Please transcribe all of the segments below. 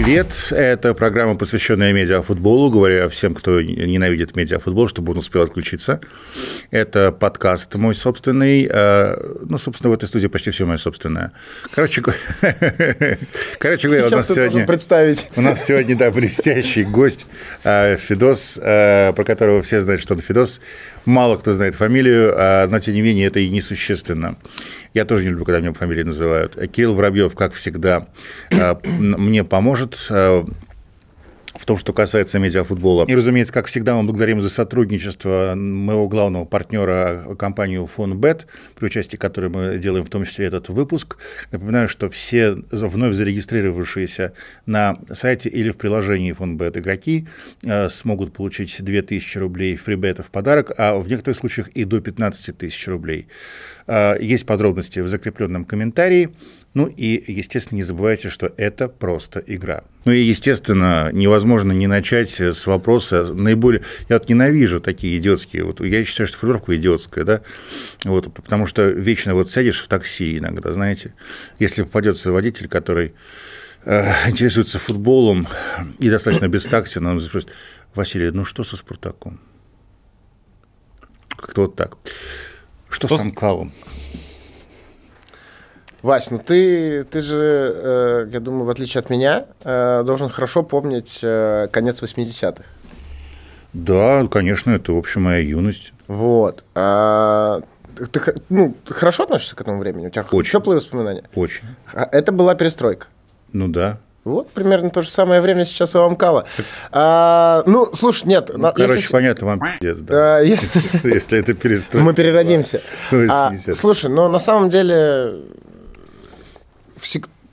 Привет, это программа, посвященная медиафутболу. Говорю всем, кто ненавидит медиафутбол, чтобы он успел отключиться. Это подкаст мой собственный. Э, ну, собственно, в этой студии почти все мое собственное. Короче, короче говоря, у нас сегодня... представить. У нас сегодня, да, блестящий гость э, Фидос, э, про которого все знают, что он Фидос. Мало кто знает фамилию, а, но, тем не менее, это и несущественно. Я тоже не люблю, когда меня фамилии называют. Кирилл Воробьев, как всегда, а, мне поможет а, в том, что касается медиафутбола. И, разумеется, как всегда, мы благодарим за сотрудничество моего главного партнера, компанию FonBet, при участии которой мы делаем в том числе этот выпуск. Напоминаю, что все вновь зарегистрировавшиеся на сайте или в приложении FonBet игроки э, смогут получить 2000 рублей фрибета в подарок, а в некоторых случаях и до 15 тысяч рублей. Э, есть подробности в закрепленном комментарии. Ну и, естественно, не забывайте, что это просто игра. Ну и, естественно, невозможно не начать с вопроса наиболее... Я вот ненавижу такие идиотские... Вот я считаю, что флюровка идиотская, да? Вот, потому что вечно вот сядешь в такси иногда, знаете, если попадется водитель, который э, интересуется футболом и достаточно бестактен, он спросит, Василий, ну что со «Спартаком»? Как-то вот так. Что, что с Анкалом? Вась, ну ты, ты же, э, я думаю, в отличие от меня, э, должен хорошо помнить э, конец 80-х. Да, конечно, это, в общем, моя юность. Вот. А, ты, ну, ты хорошо относишься к этому времени? У тебя Очень. теплые воспоминания? Очень. А, это была перестройка? Ну да. Вот примерно то же самое время сейчас у Амкала. А, ну, слушай, нет. Ну, на, короче, если... понятно, вам пиздец, да. А, если... это перестройка. Мы переродимся. А, слушай, ну на самом деле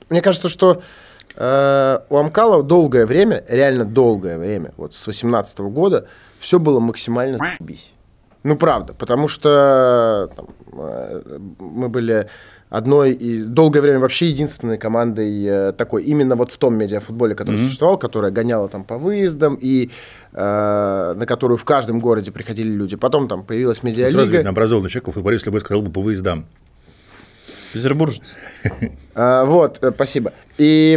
мне кажется, что э, у Амкала долгое время, реально долгое время, вот с 18 -го года, все было максимально заебись. Ну, правда, потому что там, э, мы были одной и долгое время вообще единственной командой э, такой, именно вот в том медиафутболе, который mm-hmm. существовал, которая гоняла там по выездам и э, на которую в каждом городе приходили люди. Потом там появилась медиалига. Сразу видно, образованный человек, футболист любой сказал бы по выездам. Петербуржец. А, вот, э, спасибо. И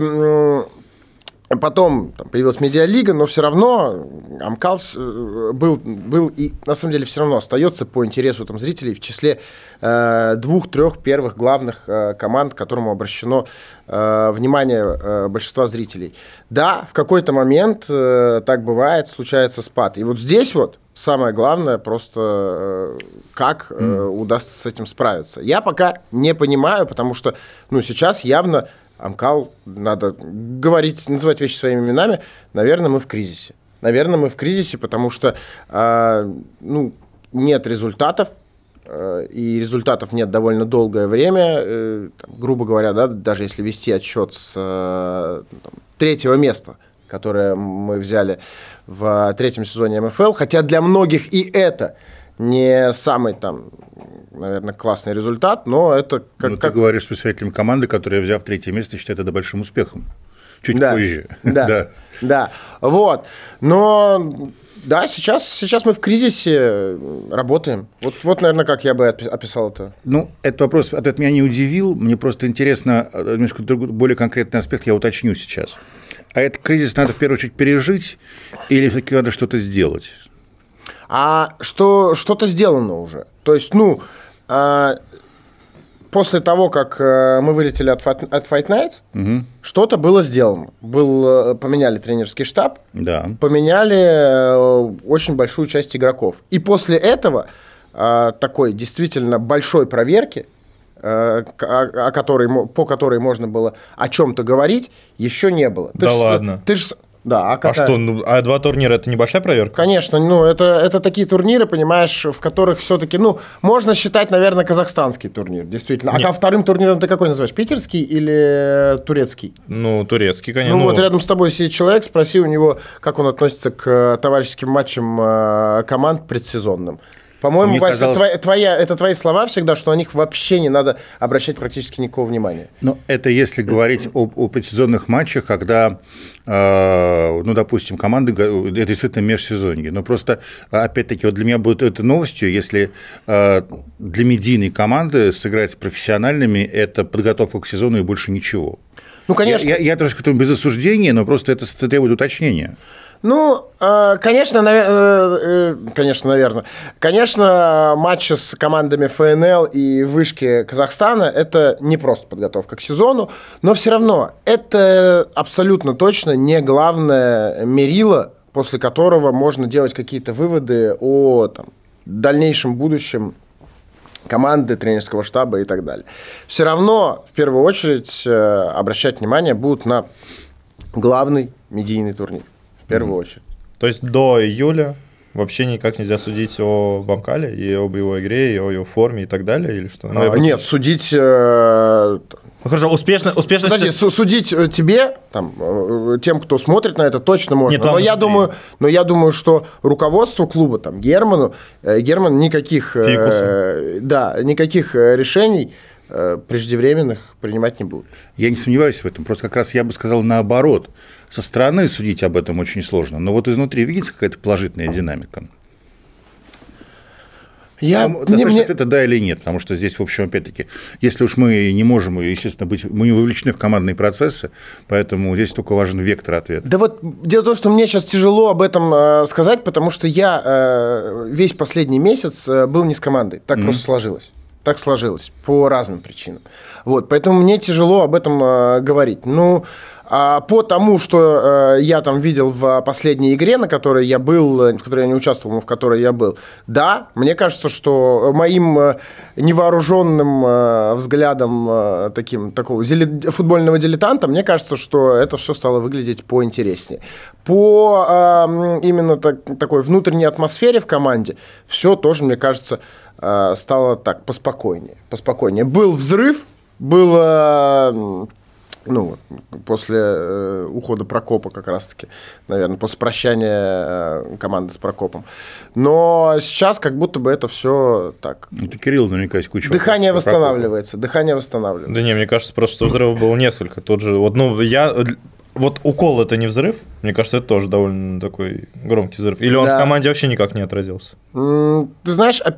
Потом там, появилась медиалига, но все равно Амкал э, был, был и на самом деле все равно остается по интересу там, зрителей в числе э, двух-трех первых главных э, команд, к которому обращено э, внимание э, большинства зрителей. Да, в какой-то момент э, так бывает, случается спад. И вот здесь вот самое главное просто э, как э, удастся с этим справиться. Я пока не понимаю, потому что ну, сейчас явно Амкал, надо говорить, называть вещи своими именами, наверное, мы в кризисе. Наверное, мы в кризисе, потому что э, ну, нет результатов, э, и результатов нет довольно долгое время. Э, там, грубо говоря, да, даже если вести отчет с э, ну, там, третьего места, которое мы взяли в третьем сезоне МФЛ, хотя для многих и это не самый там наверное, классный результат, но это как... Но как... говоришь с представителем команды, которая, взяв третье место, считает это большим успехом. Чуть да, позже. Да, да, да. Вот. Но да, сейчас, сейчас мы в кризисе работаем. Вот, вот, наверное, как я бы описал это. Ну, этот вопрос, ответ меня не удивил. Мне просто интересно, э, немножко другой, более конкретный аспект я уточню сейчас. А этот кризис надо в первую очередь пережить или все-таки надо что-то сделать? А что, что-то сделано уже. То есть, ну, а, после того, как э, мы вылетели от, Fight Nights, угу. что-то было сделано. Был, э, поменяли тренерский штаб, да. поменяли э, очень большую часть игроков. И после этого такой действительно большой проверки, о, о которой, по которой можно было о чем-то говорить, еще не было. Ты да ж, ладно. Ты же да, а, а что, ну, а два турнира это небольшая проверка? Конечно, ну это, это такие турниры, понимаешь, в которых все-таки, ну, можно считать, наверное, казахстанский турнир, действительно. А Нет. А вторым турниром ты какой называешь? Питерский или э, турецкий? Ну, турецкий, конечно. Ну, ну, вот рядом с тобой сидит человек, спроси у него, как он относится к э, товарищеским матчам э, команд предсезонным. По-моему, Вася, казалось... твоя, твоя, это твои слова всегда, что на них вообще не надо обращать практически никакого внимания. Но ну, это если говорить об, о предсезонных матчах, когда, э, ну, допустим, команды, это э, действительно межсезонье. Но просто, опять-таки, вот для меня будет это новостью, если э, для медийной команды сыграть с профессиональными, это подготовка к сезону и больше ничего. Ну, конечно. Я, я, я, я к этому без осуждения, но просто это требует уточнения. Ну, э, конечно, наверное, э, э, конечно, наверное. Конечно, матчи с командами ФНЛ и вышки Казахстана – это не просто подготовка к сезону, но все равно это абсолютно точно не главное мерило, после которого можно делать какие-то выводы о там, дальнейшем будущем команды, тренерского штаба и так далее. Все равно, в первую очередь, обращать внимание будут на главный медийный турнир первую mm. очередь. То есть до июля вообще никак нельзя судить о Бамкале и об его игре, и о его форме и так далее, или что? Ну, а, нет, судить... Э... Ну, хорошо, успешно, успешность... Подожди, судить э, тебе, там, э, тем, кто смотрит на это, точно можно. Нет, но, я ты... думаю, но я думаю, что руководству клуба, там, Герману, э, Герман никаких... Э, да, никаких э, решений преждевременных принимать не будет. Я не сомневаюсь в этом. Просто как раз я бы сказал наоборот со стороны судить об этом очень сложно, но вот изнутри видится какая-то положительная динамика. Я... Там достаточно мне... ответа да или нет, потому что здесь, в общем, опять-таки, если уж мы не можем, естественно, быть, мы не вовлечены в командные процессы, поэтому здесь только важен вектор ответа. Да вот дело в том, что мне сейчас тяжело об этом э, сказать, потому что я э, весь последний месяц э, был не с командой, так mm-hmm. просто сложилось. Так сложилось, по разным причинам. Вот, поэтому мне тяжело об этом э, говорить. Ну, но... А, по тому, что э, я там видел в последней игре, на которой я был, э, в которой я не участвовал, но в которой я был, да, мне кажется, что моим э, невооруженным взглядом таким, такого футбольного дилетанта, мне кажется, что это все стало выглядеть поинтереснее. По именно так, такой внутренней атмосфере в команде все тоже, мне кажется, стало так поспокойнее. поспокойнее. Был взрыв, было ну, после э, ухода Прокопа как раз-таки, наверное, после прощания э, команды с Прокопом. Но сейчас как будто бы это все так. Ну, ты Кирилл наверняка есть куча. Дыхание восстанавливается, дыхание восстанавливается. Да не, мне кажется, просто что взрывов было несколько. Тот же, вот, ну, я вот укол это не взрыв, мне кажется, это тоже довольно такой громкий взрыв. Или он да. в команде вообще никак не отразился? Ты знаешь, а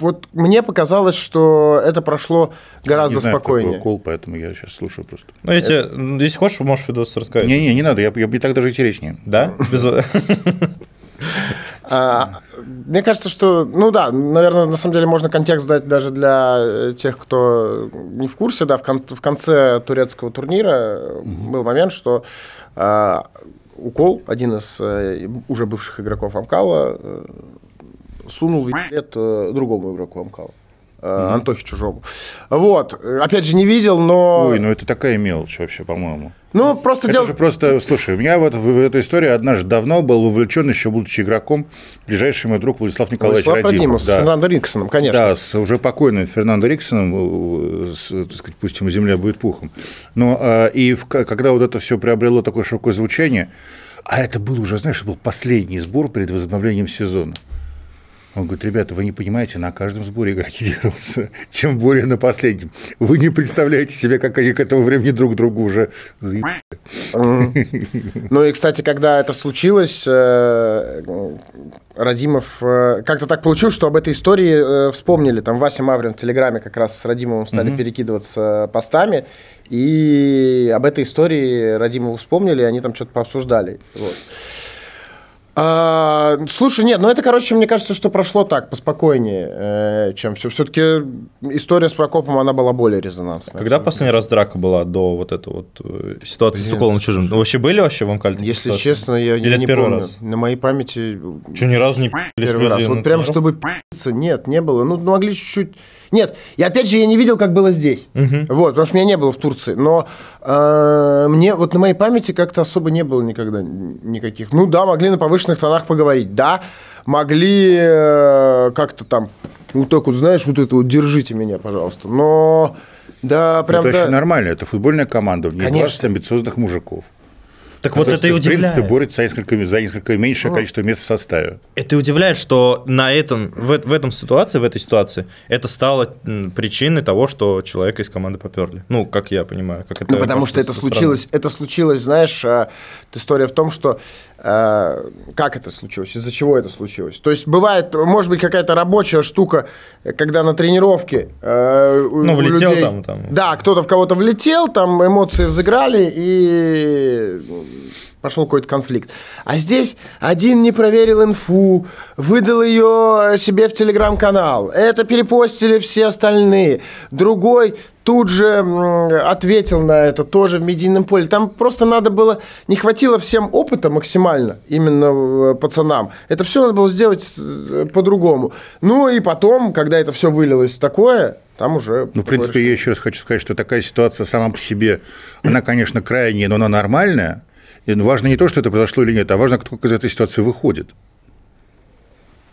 вот мне показалось, что это прошло гораздо не знаю, спокойнее. Какой кол, поэтому я сейчас слушаю просто. Ну, я тебе, ну, если хочешь, можешь видос рассказать. Не-не, не надо, я, я, я так даже интереснее. Да? А, мне кажется, что, ну да, наверное, на самом деле можно контекст дать даже для э, тех, кто не в курсе, да, в, конце турецкого турнира был момент, что а, Укол, один из э, уже бывших игроков Амкала, э, сунул билет э, другому игроку Амкала. Mm-hmm. Э, Антохе Чужому. Вот. Э, опять же, не видел, но... Ой, ну это такая мелочь вообще, по-моему. Ну, просто это дело... же просто... Слушай, у меня вот в, в этой истории однажды давно был увлечен, еще будучи игроком, ближайший мой друг Владислав Николаевич Владислав Радимов. Радимов с Фернандо Риксоном, конечно. Да, с уже покойным Фернандо Риксоном, с, так сказать, пусть ему земля будет пухом. Но и в, когда вот это все приобрело такое широкое звучание, а это был уже, знаешь, был последний сбор перед возобновлением сезона. Он говорит, ребята, вы не понимаете, на каждом сборе игроки дерутся, тем более на последнем. Вы не представляете себе, как они к этому времени друг другу уже заебали. Ну и, кстати, когда это случилось, э, Радимов... Э, как-то так получилось, что об этой истории э, вспомнили. Там Вася Маврин в Телеграме как раз с Радимовым стали перекидываться постами, и об этой истории Радимову вспомнили, они там что-то пообсуждали. Вот. А, слушай, нет, ну это, короче, мне кажется, что прошло так, поспокойнее, э, чем все. Все-таки история с Прокопом, она была более резонансная. Когда последний раз драка была до вот этой вот э, ситуации нет, с Уколом Чужим? Слушай. Вообще были вообще в Амкальте? Если ситуации? честно, я, я не помню. Раз? На моей памяти... Что, ни разу не Первый раз. Вот ну, прям, ну. чтобы пи***ться, нет, не было. Ну, могли чуть-чуть нет, и опять же, я не видел, как было здесь. Угу. Вот, потому что меня не было в Турции. Но э, мне, вот на моей памяти как-то особо не было никогда никаких. Ну да, могли на повышенных тонах поговорить. Да, могли э, как-то там, вот ну так вот, знаешь, вот это вот, держите меня, пожалуйста. Но... Да, прям. Это да. очень нормально. Это футбольная команда, в ней 20 амбициозных мужиков. Так ну, вот, то, это и удивляет. В принципе, борется за несколько, за несколько меньшее вот. Ну. количество мест в составе. Это и удивляет, что на этом, в, в этом ситуации, в этой ситуации, это стало причиной того, что человека из команды поперли. Ну, как я понимаю, как это. Ну, потому что это случилось, это случилось, знаешь, э, история в том, что Э, как это случилось, из-за чего это случилось. То есть бывает, может быть, какая-то рабочая штука, когда на тренировке... Э, ну, влетел людей, там, там. Да, кто-то в кого-то влетел, там эмоции взыграли, и пошел какой-то конфликт. А здесь один не проверил инфу, выдал ее э, себе в телеграм-канал. Это перепостили все остальные. Другой тут же ответил на это тоже в медийном поле. Там просто надо было, не хватило всем опыта максимально, именно э, пацанам. Это все надо было сделать э, по-другому. Ну и потом, когда это все вылилось такое, там уже... Ну, в принципе, я еще раз хочу сказать, что такая ситуация сама по себе, она, конечно, крайняя, но она нормальная. Ну, важно не то, что это произошло или нет, а важно, кто из этой ситуации выходит.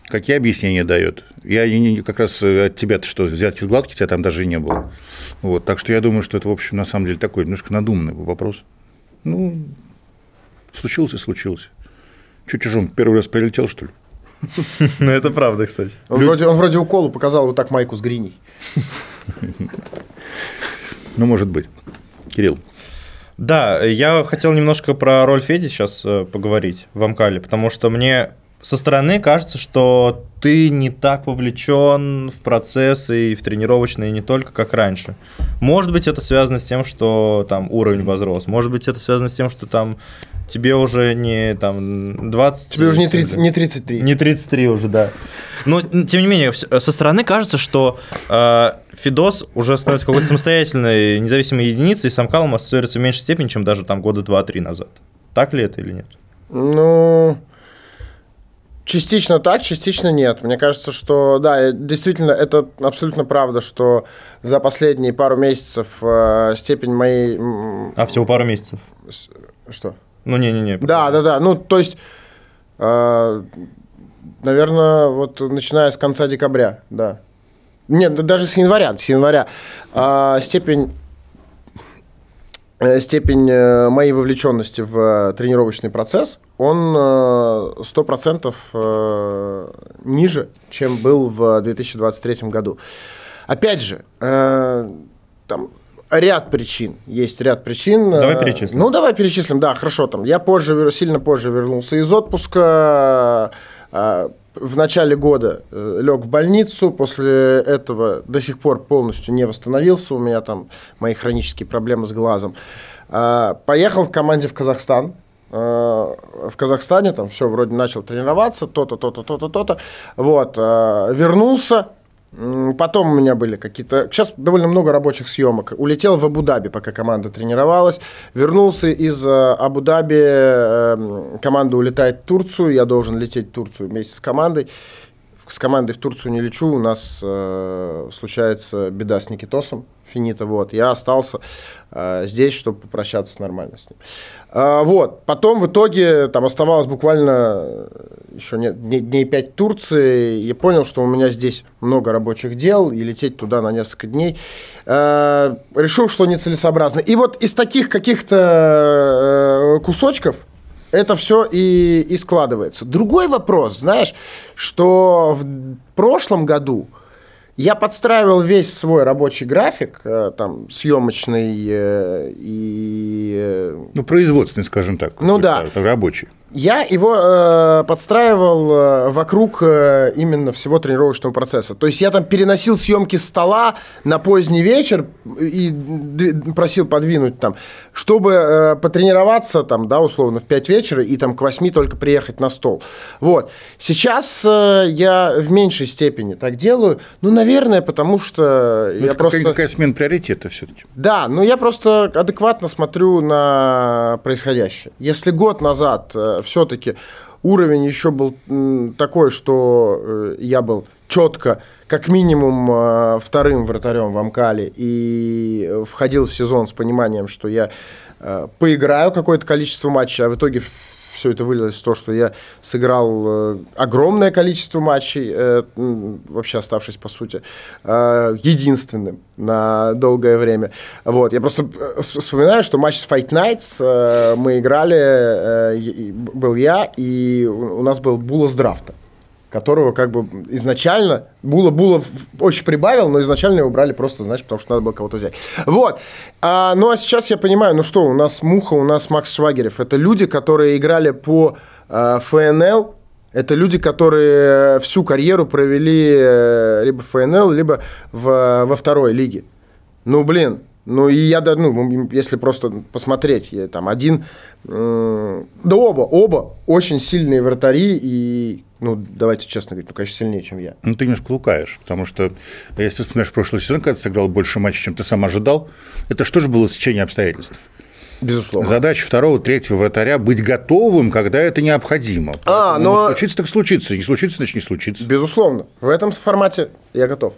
Какие объяснения дает? Я как раз э, от тебя, что взятки гладкие, тебя там даже и не было. Вот, так что я думаю, что это, в общем, на самом деле такой немножко надуманный вопрос. Ну, случилось и случилось. Чуть чужом первый раз прилетел, что ли? Ну, это правда, кстати. Он вроде, он вроде уколу показал вот так майку с гриней. Ну, может быть. Кирилл. Да, я хотел немножко про роль Феди сейчас э, поговорить в Амкале, потому что мне со стороны кажется, что ты не так вовлечен в процессы и в тренировочные не только, как раньше. Может быть, это связано с тем, что там уровень возрос. Может быть, это связано с тем, что там тебе уже не там 20... Тебе уже не, 30, не 33. Не 33 уже, да. Но, тем не менее, э, со стороны кажется, что э, Фидос уже становится какой-то самостоятельной независимой единицей, и сам Калм ассоциируется в меньшей степени, чем даже там года 2-3 назад. Так ли это или нет? Ну... Но... Частично так, частично нет. Мне кажется, что да, э, действительно, это абсолютно правда, что за последние пару месяцев э, степень моей... А всего пару месяцев? Что? Ну, не-не-не. Да, да, да. Ну, то есть, э, наверное, вот начиная с конца декабря, да. Нет, даже с января, с января э, степень Э, степень э, моей вовлеченности в э, тренировочный процесс, он 100% ниже, чем был в 2023 году. Опять же, там ряд причин. Есть ряд причин. Давай перечислим. Ну, давай перечислим, да, хорошо. Там, я позже, сильно позже вернулся из отпуска в начале года э, лег в больницу, после этого до сих пор полностью не восстановился, у меня там мои хронические проблемы с глазом. А, поехал в команде в Казахстан, а, в Казахстане, там все, вроде начал тренироваться, то-то, то-то, то-то, то-то, вот, а, вернулся, Потом у меня были какие-то... Сейчас довольно много рабочих съемок. Улетел в Абу-Даби, пока команда тренировалась. Вернулся из э, Абу-Даби. Э, команда улетает в Турцию. Я должен лететь в Турцию вместе с командой с командой в Турцию не лечу, у нас э, случается беда с Никитосом, финита, вот, я остался э, здесь, чтобы попрощаться нормально с ним. Э, вот, потом в итоге там оставалось буквально э, еще дней пять Турции, я понял, что у меня здесь много рабочих дел, и лететь туда на несколько дней, э, решил, что нецелесообразно. И вот из таких каких-то э, кусочков это все и, и складывается. Другой вопрос, знаешь, что в прошлом году я подстраивал весь свой рабочий график, э, там, съемочный э, и... Э, ну, производственный, скажем так. Ну да. Рабочий. Я его э, подстраивал э, вокруг э, именно всего тренировочного процесса. То есть я там переносил съемки стола на поздний вечер и просил подвинуть там, чтобы э, потренироваться там, да, условно, в 5 вечера и там к 8 только приехать на стол. Вот. Сейчас э, я в меньшей степени так делаю. Ну, наверное, потому что ну, я это просто... Какая смена приоритета все-таки? Да, но я просто адекватно смотрю на происходящее. Если год назад э, все-таки уровень еще был такой, что э, я был четко, как минимум, э, вторым вратарем в Амкале и э, входил в сезон с пониманием, что я поиграю какое-то количество матчей, а в итоге все это вылилось в то, что я сыграл э, огромное количество матчей, э, вообще оставшись, по сути, э, единственным на долгое время. Вот, я просто вспоминаю, что матч с Fight Nights мы играли, был я, и у нас был Булас Драфта которого как бы изначально Була Булов очень прибавил, но изначально его брали просто, знаешь, потому что надо было кого-то взять. Вот. А, ну а сейчас я понимаю, ну что, у нас Муха, у нас Макс Швагерев. Это люди, которые играли по а, ФНЛ, это люди, которые э, всю карьеру провели э, либо в ФНЛ, либо в, э, во второй лиге. Ну, блин, ну и я, ну, если просто посмотреть, я, там один, э, да оба, оба очень сильные вратари и ну, давайте честно говорить, ну, конечно, сильнее, чем я. Ну, ты немножко лукаешь, потому что, если вспоминаешь прошлый сезон, когда ты сыграл больше матчей, чем ты сам ожидал, это что же было сечение обстоятельств? Безусловно. Задача второго, третьего вратаря быть готовым, когда это необходимо. А, но... Не случится, так случится. Не случится, значит, не случится. Безусловно. В этом формате я готов.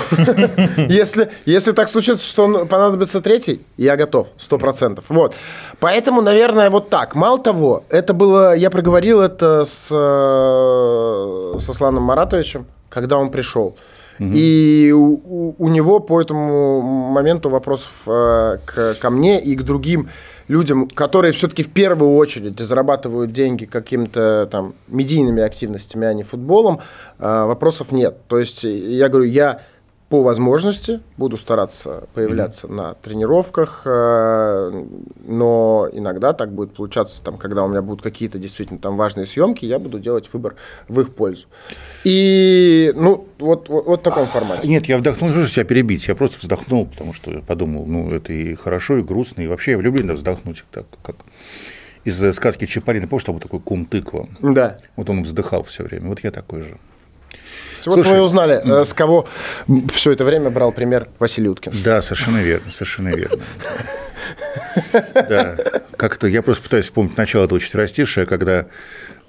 Если, если так случится, что понадобится третий, я готов, сто процентов. Вот. Поэтому, наверное, вот так. Мало того, это было, я проговорил это с, э, со Сланом Маратовичем, когда он пришел. Угу. И у, у, него по этому моменту вопросов э, к, ко мне и к другим людям, которые все-таки в первую очередь зарабатывают деньги какими-то там медийными активностями, а не футболом, э, вопросов нет. То есть я говорю, я по возможности буду стараться появляться mm-hmm. на тренировках, э, но иногда так будет получаться, там, когда у меня будут какие-то действительно там важные съемки, я буду делать выбор в их пользу. И ну вот вот, вот в таком а, формате. Нет, я вдохнул, не себя перебить, я просто вздохнул, потому что подумал, ну это и хорошо, и грустно, и вообще я влюблен вздохнуть так как из э, сказки Чапарина, помнишь, там был такой кум тыква? Да. Вот он вздыхал все время. Вот я такой же. Вот Слушай, мы узнали, да. Э, с кого все это время брал пример Василий Уткин. Да, совершенно верно, совершенно верно. Да, как-то я просто пытаюсь вспомнить начало этого четверостишия, когда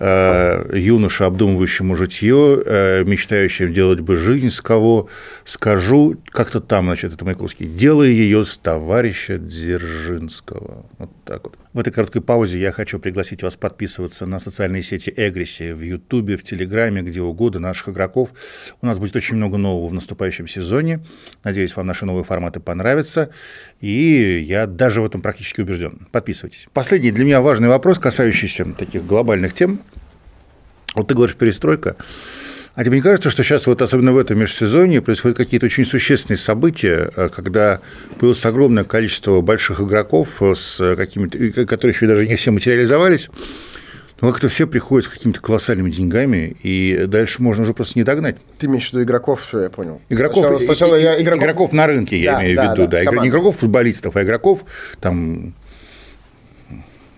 Э, юноша, обдумывающему житье, э, мечтающим делать бы жизнь с кого, скажу, как-то там, значит, это Маяковский, делай ее с товарища Дзержинского. Вот так вот. В этой короткой паузе я хочу пригласить вас подписываться на социальные сети Эгриси в Ютубе, в Телеграме, где угодно, наших игроков. У нас будет очень много нового в наступающем сезоне. Надеюсь, вам наши новые форматы понравятся. И я даже в этом практически убежден. Подписывайтесь. Последний для меня важный вопрос, касающийся таких глобальных тем – вот ты говоришь перестройка. А тебе не кажется, что сейчас, вот особенно в этом межсезонье, происходят какие-то очень существенные события, э, когда появилось огромное количество больших игроков, э, с э, какими которые еще даже не все материализовались, но как-то все приходят с какими-то колоссальными деньгами, и дальше можно уже просто не догнать. Ты имеешь в виду игроков, что я понял? Игроков, сначала, сначала я, игроков... игроков на рынке, я да, имею да, в виду, да. да. Не игроков футболистов, а игроков там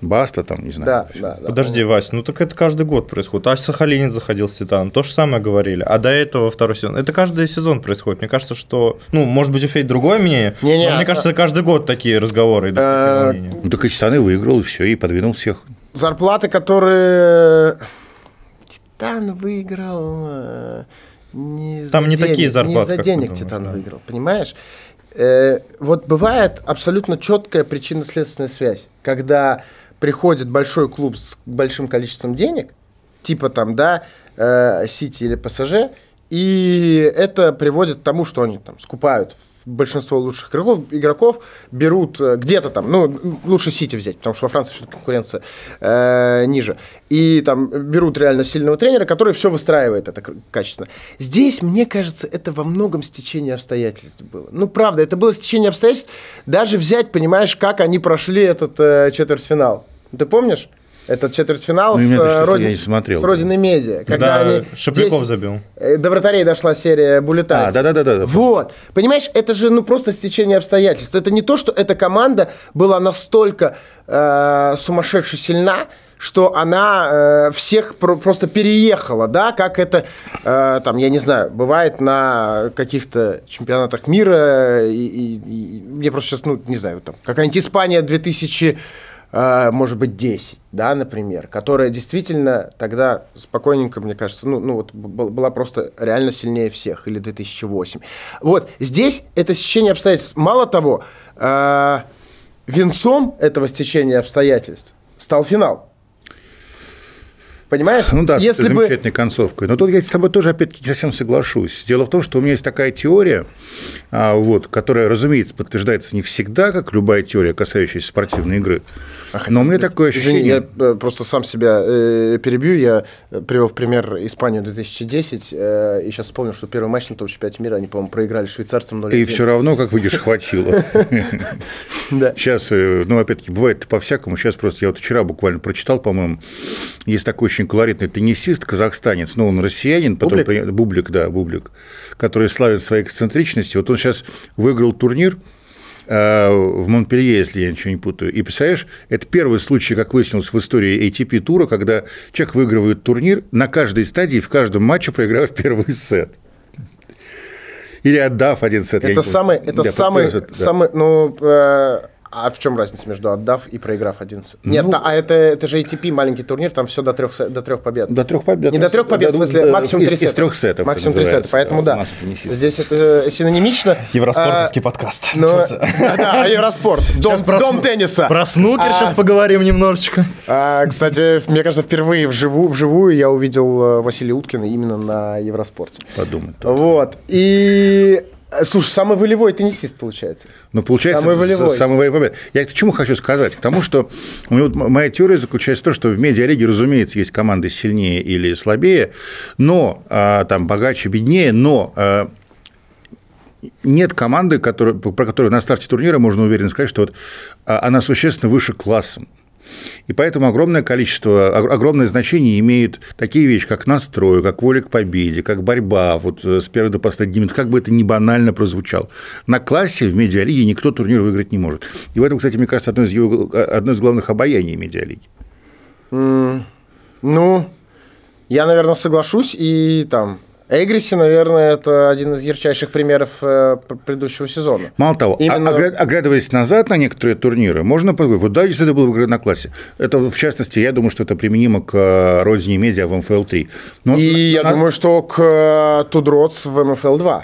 Баста там, не знаю. Да, да, Подожди, да. Вась, ну так это каждый год происходит. Аж Сахалинин заходил с Титаном, то же самое говорили. А до этого второй сезон. Это каждый сезон происходит. Мне кажется, что... Ну, может быть, у Федь другое мнение, не, не, но а... мне кажется, каждый год такие разговоры идут. А... Ну, так и Титаны выиграл, и все, и подвинул всех. Зарплаты, которые... Э, Титан выиграл... Э, не Там не денег, такие зарплаты. Не за денег Титан да. выиграл, понимаешь? Э, вот бывает абсолютно четкая причинно-следственная связь, когда приходит большой клуб с большим количеством денег, типа там, да, э, Сити или ПСЖ, и это приводит к тому, что они там скупают большинство лучших игроков, игроков берут э, где-то там, ну, лучше Сити взять, потому что во Франции все-таки конкуренция э, ниже. И там берут реально сильного тренера, который все выстраивает это качественно. Здесь, мне кажется, это во многом стечение обстоятельств было. Ну, правда, это было стечение обстоятельств. Даже взять, понимаешь, как они прошли этот э, четвертьфинал. Ты помнишь? этот четвертьфинал ну, с, точно, Род... не смотрел, с родиной да. Медиа. Когда да, они Шапляков 10... забил. Э, до вратарей дошла серия Булета. А, да-да-да. Вот. Понимаешь, это же ну просто стечение обстоятельств. Это не то, что эта команда была настолько э, сумасшедше сильна, что она э, всех про- просто переехала, да, как это, э, там, я не знаю, бывает на каких-то чемпионатах мира, и, и, и, я просто сейчас, ну, не знаю, там, какая-нибудь Испания 2000 Э, может быть, 10, да, например, которая действительно тогда спокойненько, мне кажется, ну, ну вот была просто реально сильнее всех, или 2008. Вот, здесь это стечение обстоятельств. Мало того, э, венцом этого стечения обстоятельств стал финал. Понимаешь? Ну да, если с замечательной бы... концовкой. Но тут я с тобой тоже опять-таки совсем соглашусь. Дело в том, что у меня есть такая теория, а, вот, которая, разумеется, подтверждается не всегда, как любая теория, касающаяся спортивной игры. А Но у меня быть, такое ощущение... Извини, я э, просто сам себя э, перебью. Я э, привел в пример Испанию 2010, э, и сейчас вспомнил, что первый матч на топ-чемпионате мира, они, по-моему, проиграли швейцарцам 0 и все равно, как видишь, хватило. Сейчас, э, ну, опять-таки, бывает по-всякому. Сейчас просто я вот вчера буквально прочитал, по-моему, есть такое очень очень колоритный теннисист, казахстанец, но он россиянин, потом Бублик, при... Бублик да, Бублик, который славен своей эксцентричностью. Вот он сейчас выиграл турнир э, в Монпелье, если я ничего не путаю. И представляешь, это первый случай, как выяснилось в истории ATP-тура, когда человек выигрывает турнир на каждой стадии, в каждом матче проиграв первый сет или отдав один сет. Это самый, это да, самый, да. самый, ну, э, а в чем разница между отдав и проиграв 11? Нет, ну, та, а это, это же ATP маленький турнир, там все до трех, до трех побед. До трех побед. Не до трех побед, до, в ну, смысле, до, максимум три сета. Из трех сетов. Максимум три сета, поэтому да. Это Здесь это э, синонимично. Евроспортовский а, подкаст. Но, ну, да, а Евроспорт. Дом, прос, дом тенниса. Про снукер а, сейчас поговорим немножечко. А, кстати, мне кажется, впервые вживую, вживую я увидел э, Василия Уткина именно на Евроспорте. Подумать. Вот. И Э, слушай, самый волевой теннисист получается. Ну, получается, самый волевой. Самый волевой Я к чему хочу сказать? К тому, что у ну, меня, вот моя теория заключается в том, что в медиалиге, разумеется, есть команды сильнее или слабее, но а, там богаче, беднее, но а, нет команды, которая, про которую на старте турнира можно уверенно сказать, что вот а, она существенно выше классом. И поэтому огромное количество, огромное значение имеют такие вещи, как настрой, как воля к победе, как борьба вот э, с первой до последней минуты, как бы это ни банально прозвучало. На классе в медиалиге никто турнир выиграть не может. И в этом, кстати, мне кажется, одно из, его, э, одно из главных обаяний медиалиги. Mm, ну, я, наверное, соглашусь и там Эгриси, наверное, это один из ярчайших примеров э, предыдущего сезона. Мало того, а Именно... оглядываясь назад на некоторые турниры, можно подумать, вот да, если это было в Градноклассе, это, в частности, я думаю, что это применимо к э, родине медиа в МФЛ-3. И на... я думаю, что к э, Тудроц в МФЛ-2.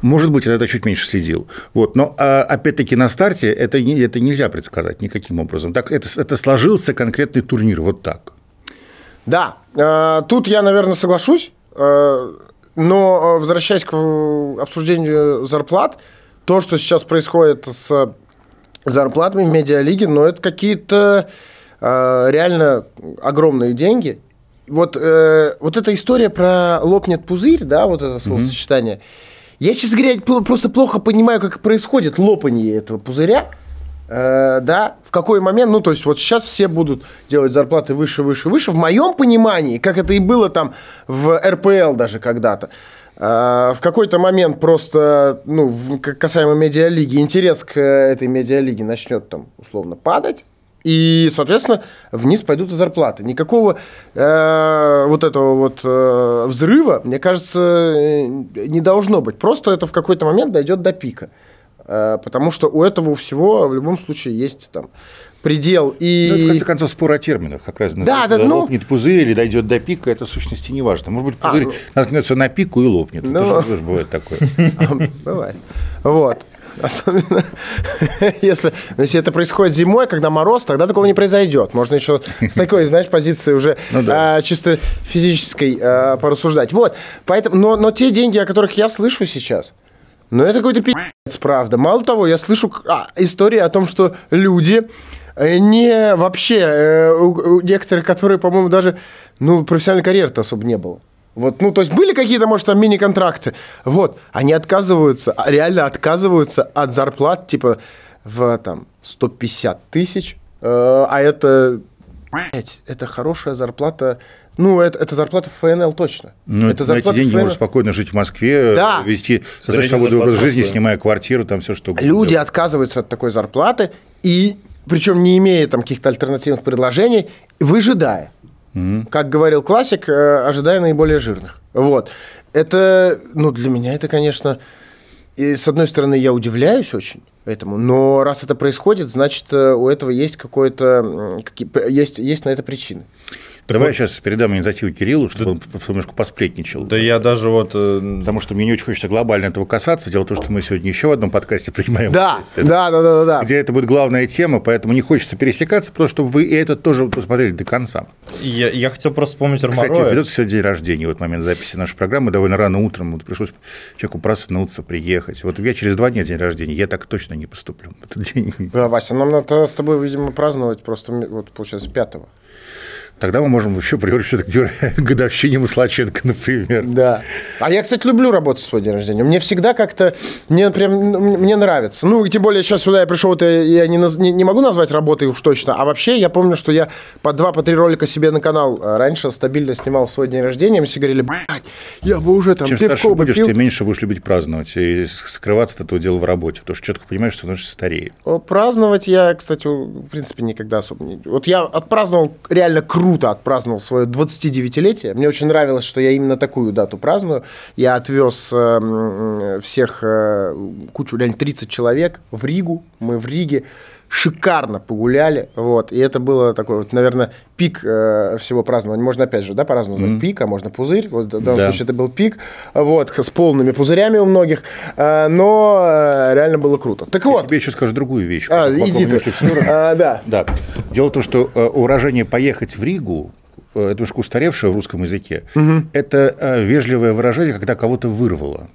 Может быть, я тогда чуть меньше следил. Вот. Но а, опять-таки на старте это, это нельзя предсказать никаким образом. Так, это, это сложился конкретный турнир вот так. Да, тут я, наверное, соглашусь но э, возвращаясь к э, обсуждению зарплат, то, что сейчас происходит с зарплатами в медиалиге, но ну, это какие-то э, реально огромные деньги. Вот, э, вот эта история про лопнет пузырь, да, вот это словосочетание. Mm-hmm. Я, честно говоря, просто плохо понимаю, как происходит лопание этого пузыря. Э, да, в какой момент, ну, то есть вот сейчас все будут делать зарплаты выше, выше, выше. В моем понимании, как это и было там в РПЛ даже когда-то, э, в какой-то момент просто, ну, в, касаемо медиалиги, интерес к э, этой медиалиге начнет там условно падать, и, соответственно, вниз пойдут и зарплаты. Никакого э, вот этого вот э, взрыва, мне кажется, не должно быть. Просто это в какой-то момент дойдет до пика. Э, потому что у этого всего в любом случае есть там предел. И... Ну, это, в конце концов, спор о терминах как раз. Да, да, ну... Лопнет пузырь или дойдет до пика, это в сущности не важно. Может быть, а, пузырь а, наткнется на пику и лопнет. Ну... Это тоже, тоже бывает такое. Бывает. Вот. Особенно если, если это происходит зимой, когда мороз, тогда такого не произойдет. Можно еще с такой, знаешь, позиции уже ну, да. а, чисто физической а, порассуждать. Вот. Поэтому, но, но те деньги, о которых я слышу сейчас, но ну, это какой-то пи***ц, правда. Мало того, я слышу а, истории о том, что люди э, не вообще, э, у, у некоторых, которые, по-моему, даже, ну, профессиональной карьеры-то особо не было. Вот, ну, то есть были какие-то, может, там мини-контракты. Вот, они отказываются, а, реально отказываются от зарплат, типа, в, там, 150 тысяч. Э, а это, блядь, это хорошая зарплата ну, это, это зарплата ФНЛ точно. Ну, это на эти деньги ФНЛ... можно спокойно жить в Москве, э, да. вести достаточно свободный образ жизни, снимая квартиру, там все что угодно. Люди делать. отказываются от такой зарплаты, и причем не имея там каких-то альтернативных предложений, выжидая. Mm-hmm. Как говорил классик, э, ожидая наиболее жирных. Вот. Это, ну, для меня это, конечно, и, с одной стороны, я удивляюсь очень этому, но раз это происходит, значит, э, у этого есть какое-то, есть, есть на это причины. Давай вот. я сейчас передам инициативу Кириллу, чтобы да, он немножко посплетничал. Да я даже вот... Э, потому что мне не очень хочется глобально этого касаться. Дело в том, что мы сегодня еще в одном подкасте принимаем да, участие. Да, да, да, да, да. Где это будет главная тема, поэтому не хочется пересекаться, потому что вы это тоже посмотрели до конца. Я, я хотел просто вспомнить Ромароя. Кстати, ведется сегодня день рождения, вот момент записи нашей программы. Довольно рано утром вот пришлось человеку проснуться, приехать. Вот я через два дня день рождения, я так точно не поступлю в этот день. Да, Вася, нам надо с тобой, видимо, праздновать просто, вот, получается, пятого. Тогда мы можем еще приурочить к годовщине Маслаченко, например. Да. А я, кстати, люблю работать в свой день рождения. Мне всегда как-то... Мне прям... Мне нравится. Ну, и тем более сейчас сюда я пришел, это я не, не, не могу назвать работой уж точно. А вообще я помню, что я по два, по три ролика себе на канал э, раньше стабильно снимал в свой день рождения. мы все говорили, блядь, я бы уже там Чем старше будешь, пил. тем меньше будешь любить праздновать. И скрываться от этого дела в работе. Потому что четко понимаешь, что значит старее. Э, праздновать я, кстати, в принципе, никогда особо не... Вот я отпраздновал реально круто круто отпраздновал свое 29-летие. Мне очень нравилось, что я именно такую дату праздную. Я отвез э, э, всех, э, кучу, реально 30 человек в Ригу. Мы в Риге шикарно погуляли, вот, и это было такой, вот, наверное, пик э, всего празднования. Можно, опять же, да, по-разному назвать mm-hmm. пик, а можно пузырь, вот, в данном да. случае это был пик, вот, с полными пузырями у многих, э, но э, реально было круто. Так Я вот. тебе еще скажу другую вещь. А, иди ты. А, да. да. Дело в том, что э, урожение поехать в Ригу, э, это немножко устаревшее в русском языке, угу. это э, вежливое выражение, когда кого-то вырвало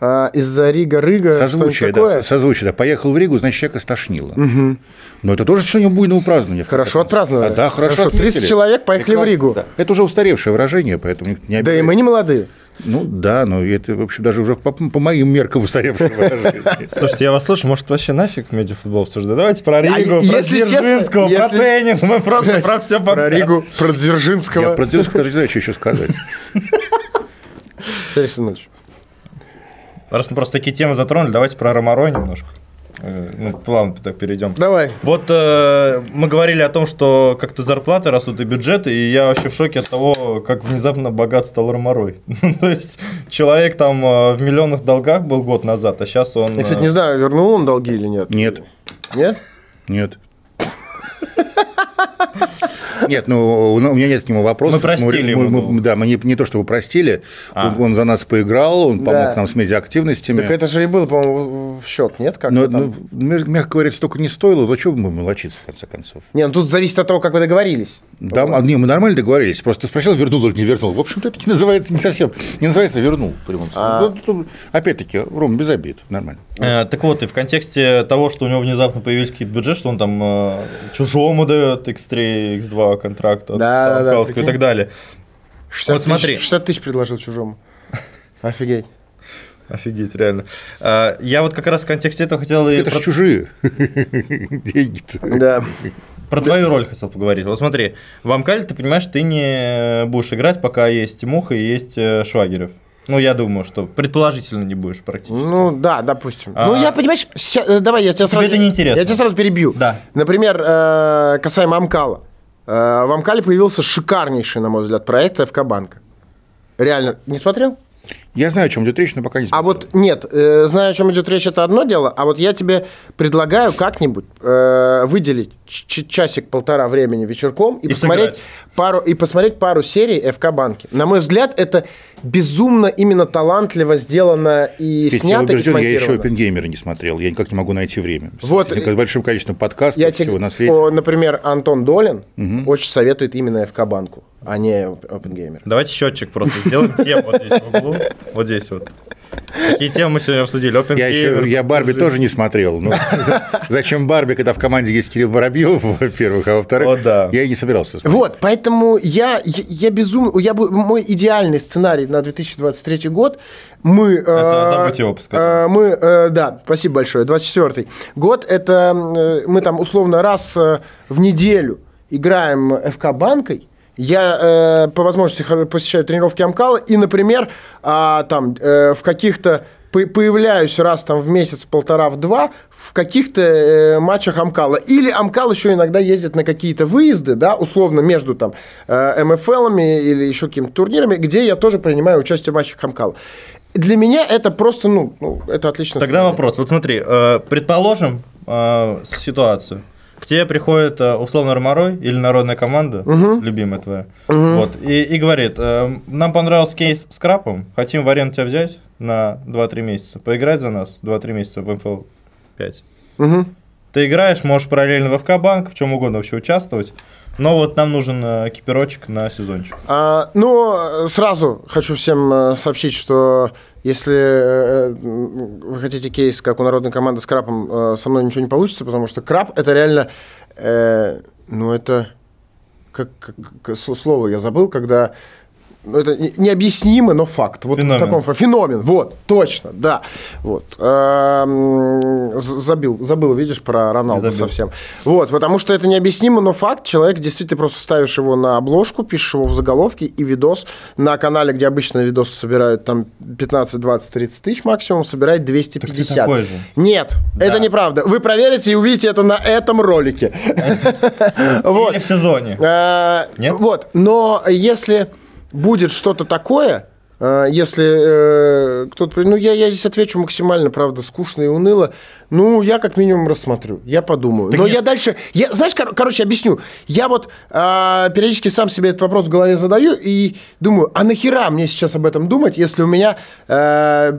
а из-за Рига Рыга. Созвучие, да, созвучие, да. Поехал в Ригу, значит, человека стошнило. Угу. Но это тоже сегодня буйного празднования. Хорошо отпраздновали. А, да, хорошо, хорошо 30 человек поехали Прекрасно, в Ригу. Да. Это уже устаревшее выражение, поэтому не обижается. Да и мы не молодые. Ну да, но это, в общем, даже уже по, по моим меркам устаревшее выражение. Слушайте, я вас слышу, может, вообще нафиг медиафутбол обсуждать? Давайте про а Ригу, а, про Дзержинского, честно, про если... теннис, мы просто про все подряд. Про Ригу, про Дзержинского. Я про Дзержинского даже не знаю, что еще сказать. Сергей Александрович, Раз мы просто такие темы затронули, давайте про Ромарой немножко. Ну, плавно так перейдем. Давай. Вот э, мы говорили о том, что как-то зарплаты растут и бюджеты, и я вообще в шоке от того, как внезапно богат стал Ромарой. То есть человек там э, в миллионных долгах был год назад, а сейчас он... Я, кстати, э, не знаю, вернул он долги или нет. Нет. Нет? Нет. Нет, ну, у меня нет к нему вопросов. Мы простили мы, мы, ну. мы, Да, мы не, не то, что вы простили. А. Он, он за нас поиграл, он помог нам с медиа-активностями. Так это же и было, по-моему, в счет, нет? Как Но, ну, мягко говоря, столько не стоило, то что мы молочиться, в конце концов? Не, ну тут зависит от того, как вы договорились. Да, по не, мы нормально договорились. Просто спросил, вернул или не вернул. В общем-то, это не называется не совсем, не называется вернул в прямом смысле. А. Ну, опять-таки, Ром, без обид, нормально. Э, так вот, и в контексте того, что у него внезапно появились какие-то бюджеты, что он там э, чужой Чужому дает X3, X2 контракт от да, да, да, и так далее. 60 вот тысяч, смотри. 60 тысяч предложил Чужому. Офигеть. Офигеть, реально. А, я вот как раз в контексте этого хотел... Это и... же чужие деньги-то. Да. Про твою роль хотел поговорить. Вот смотри, в Амкале, ты понимаешь, ты не будешь играть, пока есть Муха и есть э, Швагерев. Ну, я думаю, что предположительно не будешь практически. Ну, да, допустим. А... Ну, я, понимаешь, сейчас, э, давай я тебя Тебе сразу... это неинтересно. Я тебя сразу перебью. Да. Например, э, касаемо Амкала. Э, в Амкале появился шикарнейший, на мой взгляд, проект ФК Банка. Реально, не смотрел? Я знаю, о чем идет речь, но пока не а смотрел. А вот нет, э, знаю, о чем идет речь, это одно дело, а вот я тебе предлагаю как-нибудь э, выделить часик-полтора времени вечерком и, и посмотреть, сыграть пару, и посмотреть пару серий ФК Банки. На мой взгляд, это безумно именно талантливо сделано и Петь, снято, я убежден, и я еще «Опенгеймера» не смотрел, я никак не могу найти время. Вот. С, с э, большим количеством подкастов я всего тебе, на свете. О, например, Антон Долин угу. очень советует именно ФК Банку, а не «Опенгеймер». Давайте счетчик просто сделаем тем вот здесь в углу, вот здесь вот. Какие темы мы сегодня обсудили? Open я, еще, я Барби жив. тоже не смотрел. Ну, зачем Барби, когда в команде есть Кирилл Воробьев, во-первых, а во-вторых, О, да. я и не собирался смотреть. Вот, Поэтому я, я, я безумно... Я, мой идеальный сценарий на 2023 год мы... Это э, выпуск. Э, мы, э, да, спасибо большое, 24 Год это... Э, мы там условно раз э, в неделю играем ФК банкой, я э, по возможности посещаю тренировки Амкала, и, например, э, там э, в каких-то появляюсь раз там в месяц, полтора, в два в каких-то э, матчах Амкала. Или Амкал еще иногда ездит на какие-то выезды, да, условно между там э, МФЛами или еще какими-то турнирами, где я тоже принимаю участие в матчах Амкала. Для меня это просто, ну, ну это отлично. Тогда сценарий. вопрос. Вот смотри, э, предположим э, ситуацию. К тебе приходит э, условно Ромарой или народная команда, угу. любимая твоя, угу. вот, и, и говорит, э, нам понравился кейс с крапом, хотим в аренду тебя взять, на 2-3 месяца, поиграть за нас 2-3 месяца в МФЛ 5. Угу. Ты играешь, можешь параллельно в ФК банк, в чем угодно вообще участвовать. Но вот нам нужен э, экипирочек на сезончик. А, ну, э, сразу хочу всем э, сообщить, что если вы хотите кейс, как у народной команды с крабом, со мной ничего не получится, потому что краб это реально, э, ну это как, как слово я забыл, когда ну, это необъяснимо, но факт. Вот феномен. в таком феномен. Вот, точно, да. Вот. Эм, забил, забыл, видишь, про Роналду совсем. Вот, потому что это необъяснимо, но факт. Человек действительно просто ставишь его на обложку, пишешь его в заголовке и видос на канале, где обычно видосы собирают там 15, 20, 30 тысяч максимум, собирает 250. Нет, да. это неправда. Вы проверите и увидите это на этом ролике. Э? Или в сезоне. Э, Нет. Вот. Но если будет что-то такое, э, если э, кто-то... Ну, я, я здесь отвечу максимально, правда, скучно и уныло. Ну, я как минимум рассмотрю, я подумаю. Так Но нет. я дальше... Я, знаешь, кор- короче, объясню. Я вот э, периодически сам себе этот вопрос в голове задаю и думаю, а нахера мне сейчас об этом думать, если у меня э,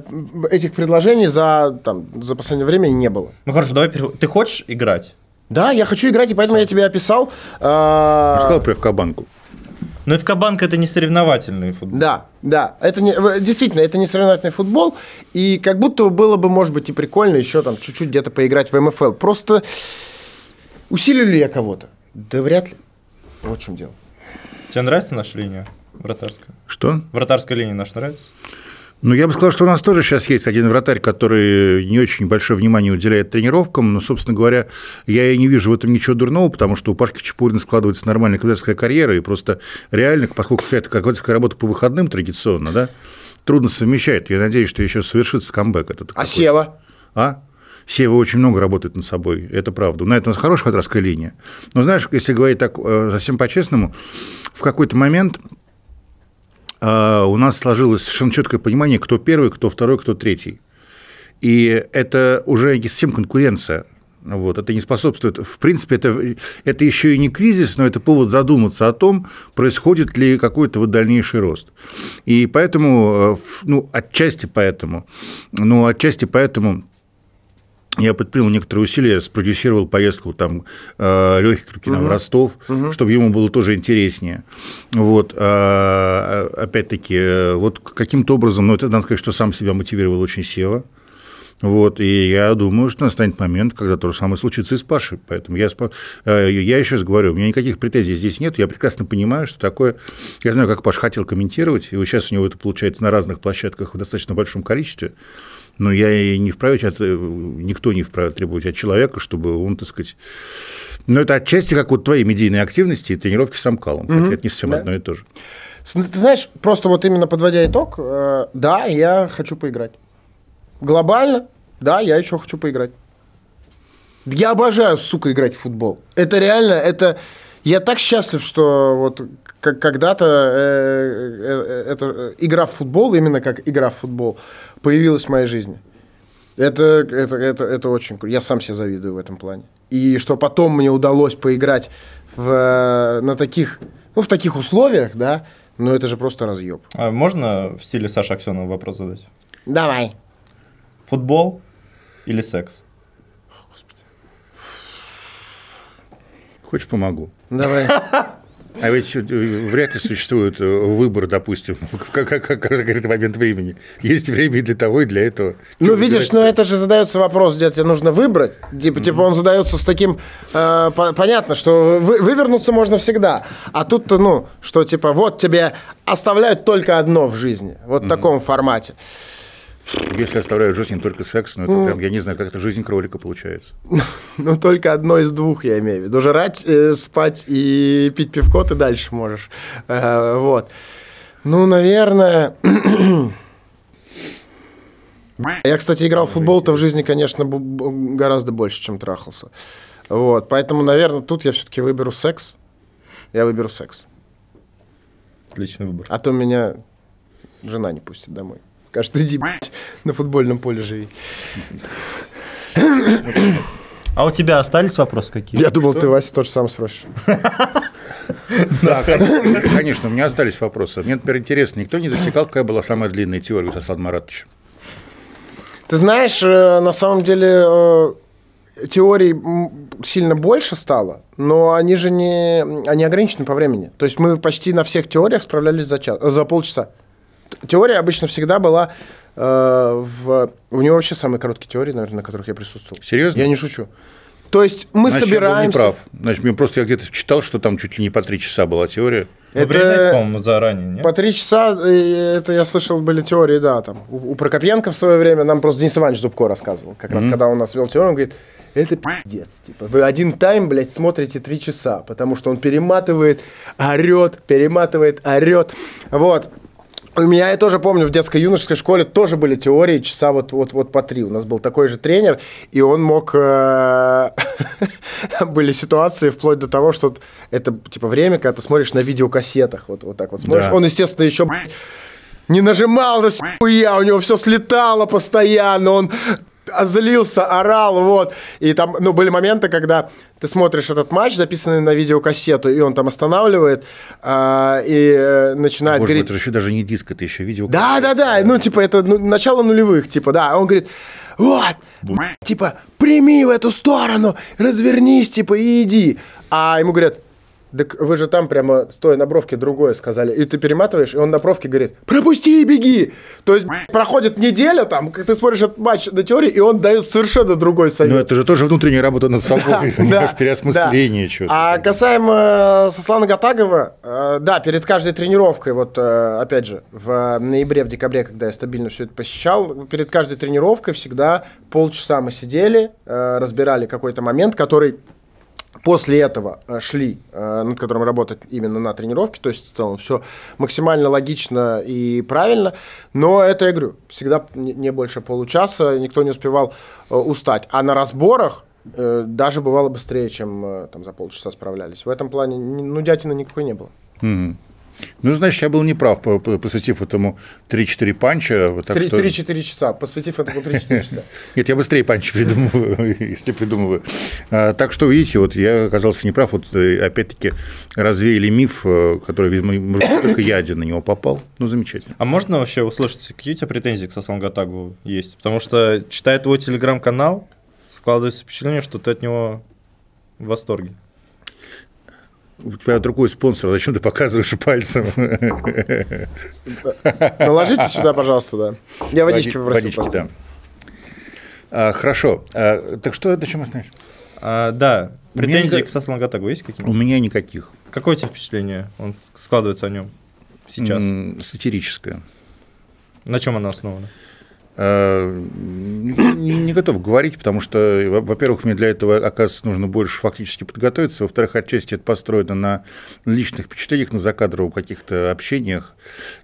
этих предложений за, там, за последнее время не было? Ну, хорошо, давай... Ты хочешь играть? Да, я хочу играть, и поэтому Все. я тебе описал... Э... Сказал про банку но ФК Банк это не соревновательный футбол. Да, да. Это не, действительно, это не соревновательный футбол. И как будто было бы, может быть, и прикольно еще там чуть-чуть где-то поиграть в МФЛ. Просто усилили ли я кого-то? Да вряд ли. Вот в чем дело. Тебе нравится наша линия вратарская? Что? Вратарская линия наша нравится? Ну, я бы сказал, что у нас тоже сейчас есть один вратарь, который не очень большое внимание уделяет тренировкам, но, собственно говоря, я и не вижу в этом ничего дурного, потому что у Пашки Чапурина складывается нормальная кадетская карьера, и просто реально, поскольку какая-то кадетская работа по выходным традиционно, да, трудно совмещает. Я надеюсь, что еще совершится камбэк этот. А Сева? А? Сева очень много работает над собой, это правда. На ну, этом у нас хорошая ватрасская линия. Но знаешь, если говорить так э, совсем по-честному, в какой-то момент а, у нас сложилось совершенно четкое понимание, кто первый, кто второй, кто третий. И это уже не совсем конкуренция. Вот, это не способствует. В принципе, это, это еще и не кризис, но это повод задуматься о том, происходит ли какой-то вот дальнейший рост. И поэтому, э, ну, отчасти поэтому, ну, отчасти поэтому я предпринял некоторые усилия, спродюсировал поездку там э, Лехи Крукина угу. в Ростов, угу. чтобы ему было тоже интереснее. Вот, а, а, э, опять-таки, вот каким-то образом, ну, это надо сказать, что сам себя мотивировал очень Сева. Вот, и я думаю, что настанет момент, когда то же самое случится и с Пашей. Поэтому я, э, я еще раз говорю, у меня никаких претензий здесь нет. Я прекрасно понимаю, что такое... Я знаю, как Паш хотел комментировать, и сейчас у него это получается на разных площадках в достаточно большом количестве. Но я и не вправе, от, э, никто не вправе требовать от человека, чтобы он, так сказать... Но ну, это отчасти как вот твои медийные активности и тренировки с Амкалом, mm-hmm. хотя это не совсем да. одно и то же. Ты знаешь, просто вот именно подводя итог, э, да, я хочу поиграть. Глобально, да, я еще хочу поиграть. Я обожаю, сука, играть в футбол. Это реально, это... Я так счастлив, что вот когда-то э, э, э, эта игра в футбол, именно как игра в футбол, появилась в моей жизни. Это, это, это, это очень круто. Я сам себе завидую в этом плане. И что потом мне удалось поиграть в, на таких, ну, в таких условиях, да, но это же просто разъеб. А можно в стиле Саши Аксенова вопрос задать? Давай. Футбол или секс? Хочешь, помогу? Давай. А ведь э, вряд ли существует э, выбор, допустим, в какой-то момент времени. Есть время и для того, и для этого. Ну, Чего видишь, но ну, это же задается вопрос, где тебе нужно выбрать. Типа, mm-hmm. типа он задается с таким... Э, понятно, что вы, вывернуться можно всегда. А тут-то, ну, что типа, вот тебе оставляют только одно в жизни. Вот mm-hmm. в таком формате. Если оставляют жизнь только секс, ну это прям, я не знаю, как это жизнь кролика получается. Ну, только одно из двух, я имею в виду. Жрать, э, спать и пить пивко ты дальше можешь. Э, вот. Ну, наверное... Я, кстати, играл в футбол-то в жизни, конечно, гораздо больше, чем трахался. Вот, поэтому, наверное, тут я все-таки выберу секс. Я выберу секс. Отличный выбор. А то меня жена не пустит домой каждый день на футбольном поле живи. А у тебя остались вопросы какие? Я думал, ты, Вася, тоже сам спросишь. Да, конечно, у меня остались вопросы. Мне, например, интересно, никто не засекал, какая была самая длинная теория у Саслана Маратовича? Ты знаешь, э, на самом деле э, теорий сильно больше стало, но они же не, они ограничены по времени. То есть мы почти на всех теориях справлялись за, час, э, за полчаса. Теория обычно всегда была э, в... У него вообще самые короткие теории, наверное, на которых я присутствовал. Серьезно? Я не шучу. То есть мы Значит, собираемся... Я был прав. Значит, мне просто я где-то читал, что там чуть ли не по три часа была теория. Ну, это... по-моему, заранее, нет? По три часа, э, это я слышал, были теории, да, там. У, у Прокопенко в свое время нам просто Денис Иванович Зубко рассказывал. Как mm-hmm. раз, когда он нас вел теорию, он говорит, это пиздец, типа. Вы один тайм, блядь, смотрите три часа, потому что он перематывает, орет, перематывает, орет. Вот. У меня, я тоже помню, в детской юношеской школе тоже были теории часа вот, вот, вот по три. У нас был такой же тренер, и он мог... Э, были ситуации вплоть до того, что это, типа, время, когда ты смотришь на видеокассетах. Вот, вот так вот смотришь. Он, естественно, еще не нажимал на я у него все слетало постоянно, он озлился, а, орал, вот. И там, ну, были моменты, когда ты смотришь этот матч, записанный на видеокассету, и он там останавливает а, и э, начинает Боже говорить... Мой, это еще даже не диск, это еще видео. Да-да-да, ну, типа, это ну, начало нулевых, типа, да. Он говорит, вот, типа, прими в эту сторону, развернись, типа, и иди. А ему говорят, так вы же там прямо, стоя на бровке, другое сказали. И ты перематываешь, и он на бровке говорит, пропусти и беги. То есть проходит неделя там, как ты смотришь этот матч на теории, и он дает совершенно другой совет. Ну, это же тоже внутренняя работа над собой, понимаешь, переосмысление чего-то. А касаемо э, Сослана Гатагова, э, да, перед каждой тренировкой, вот э, опять же, в ноябре, в декабре, когда я стабильно все это посещал, перед каждой тренировкой всегда полчаса мы сидели, разбирали какой-то момент, который После этого э, шли, э, над которым работать именно на тренировке, то есть в целом все максимально логично и правильно, но это, я говорю, всегда не больше получаса, никто не успевал э, устать. А на разборах даже бывало быстрее, чем там за полчаса справлялись. В этом плане ну никакой не было. Mm-hmm. Ну, значит, я был неправ, посвятив этому 3-4 панча. так. 3-4 что... часа, посвятив этому 3-4 часа. Нет, я быстрее панчи придумываю, если придумываю. А, так что, видите, вот я оказался неправ. Вот э, опять-таки развеяли миф, э, который, видимо, только я один на него попал. Ну, замечательно. А можно вообще услышать, какие у тебя претензии к Сасан Гатагу есть? Потому что, читая твой телеграм-канал, складывается впечатление, что ты от него в восторге у тебя другой спонсор, зачем ты показываешь пальцем? Наложите сюда, пожалуйста, да. Я водички попросил водички, Да. А, хорошо. А, так что, до чем остановишь? А, да, претензии к Сасу есть какие-то? У меня никаких. Какое тебе впечатление он складывается о нем сейчас? М-м, сатирическое. На чем она основана? Э, не, не готов говорить, потому что, во-первых, мне для этого, оказывается, нужно больше фактически подготовиться, во-вторых, отчасти это построено на личных впечатлениях, на закадровых каких-то общениях,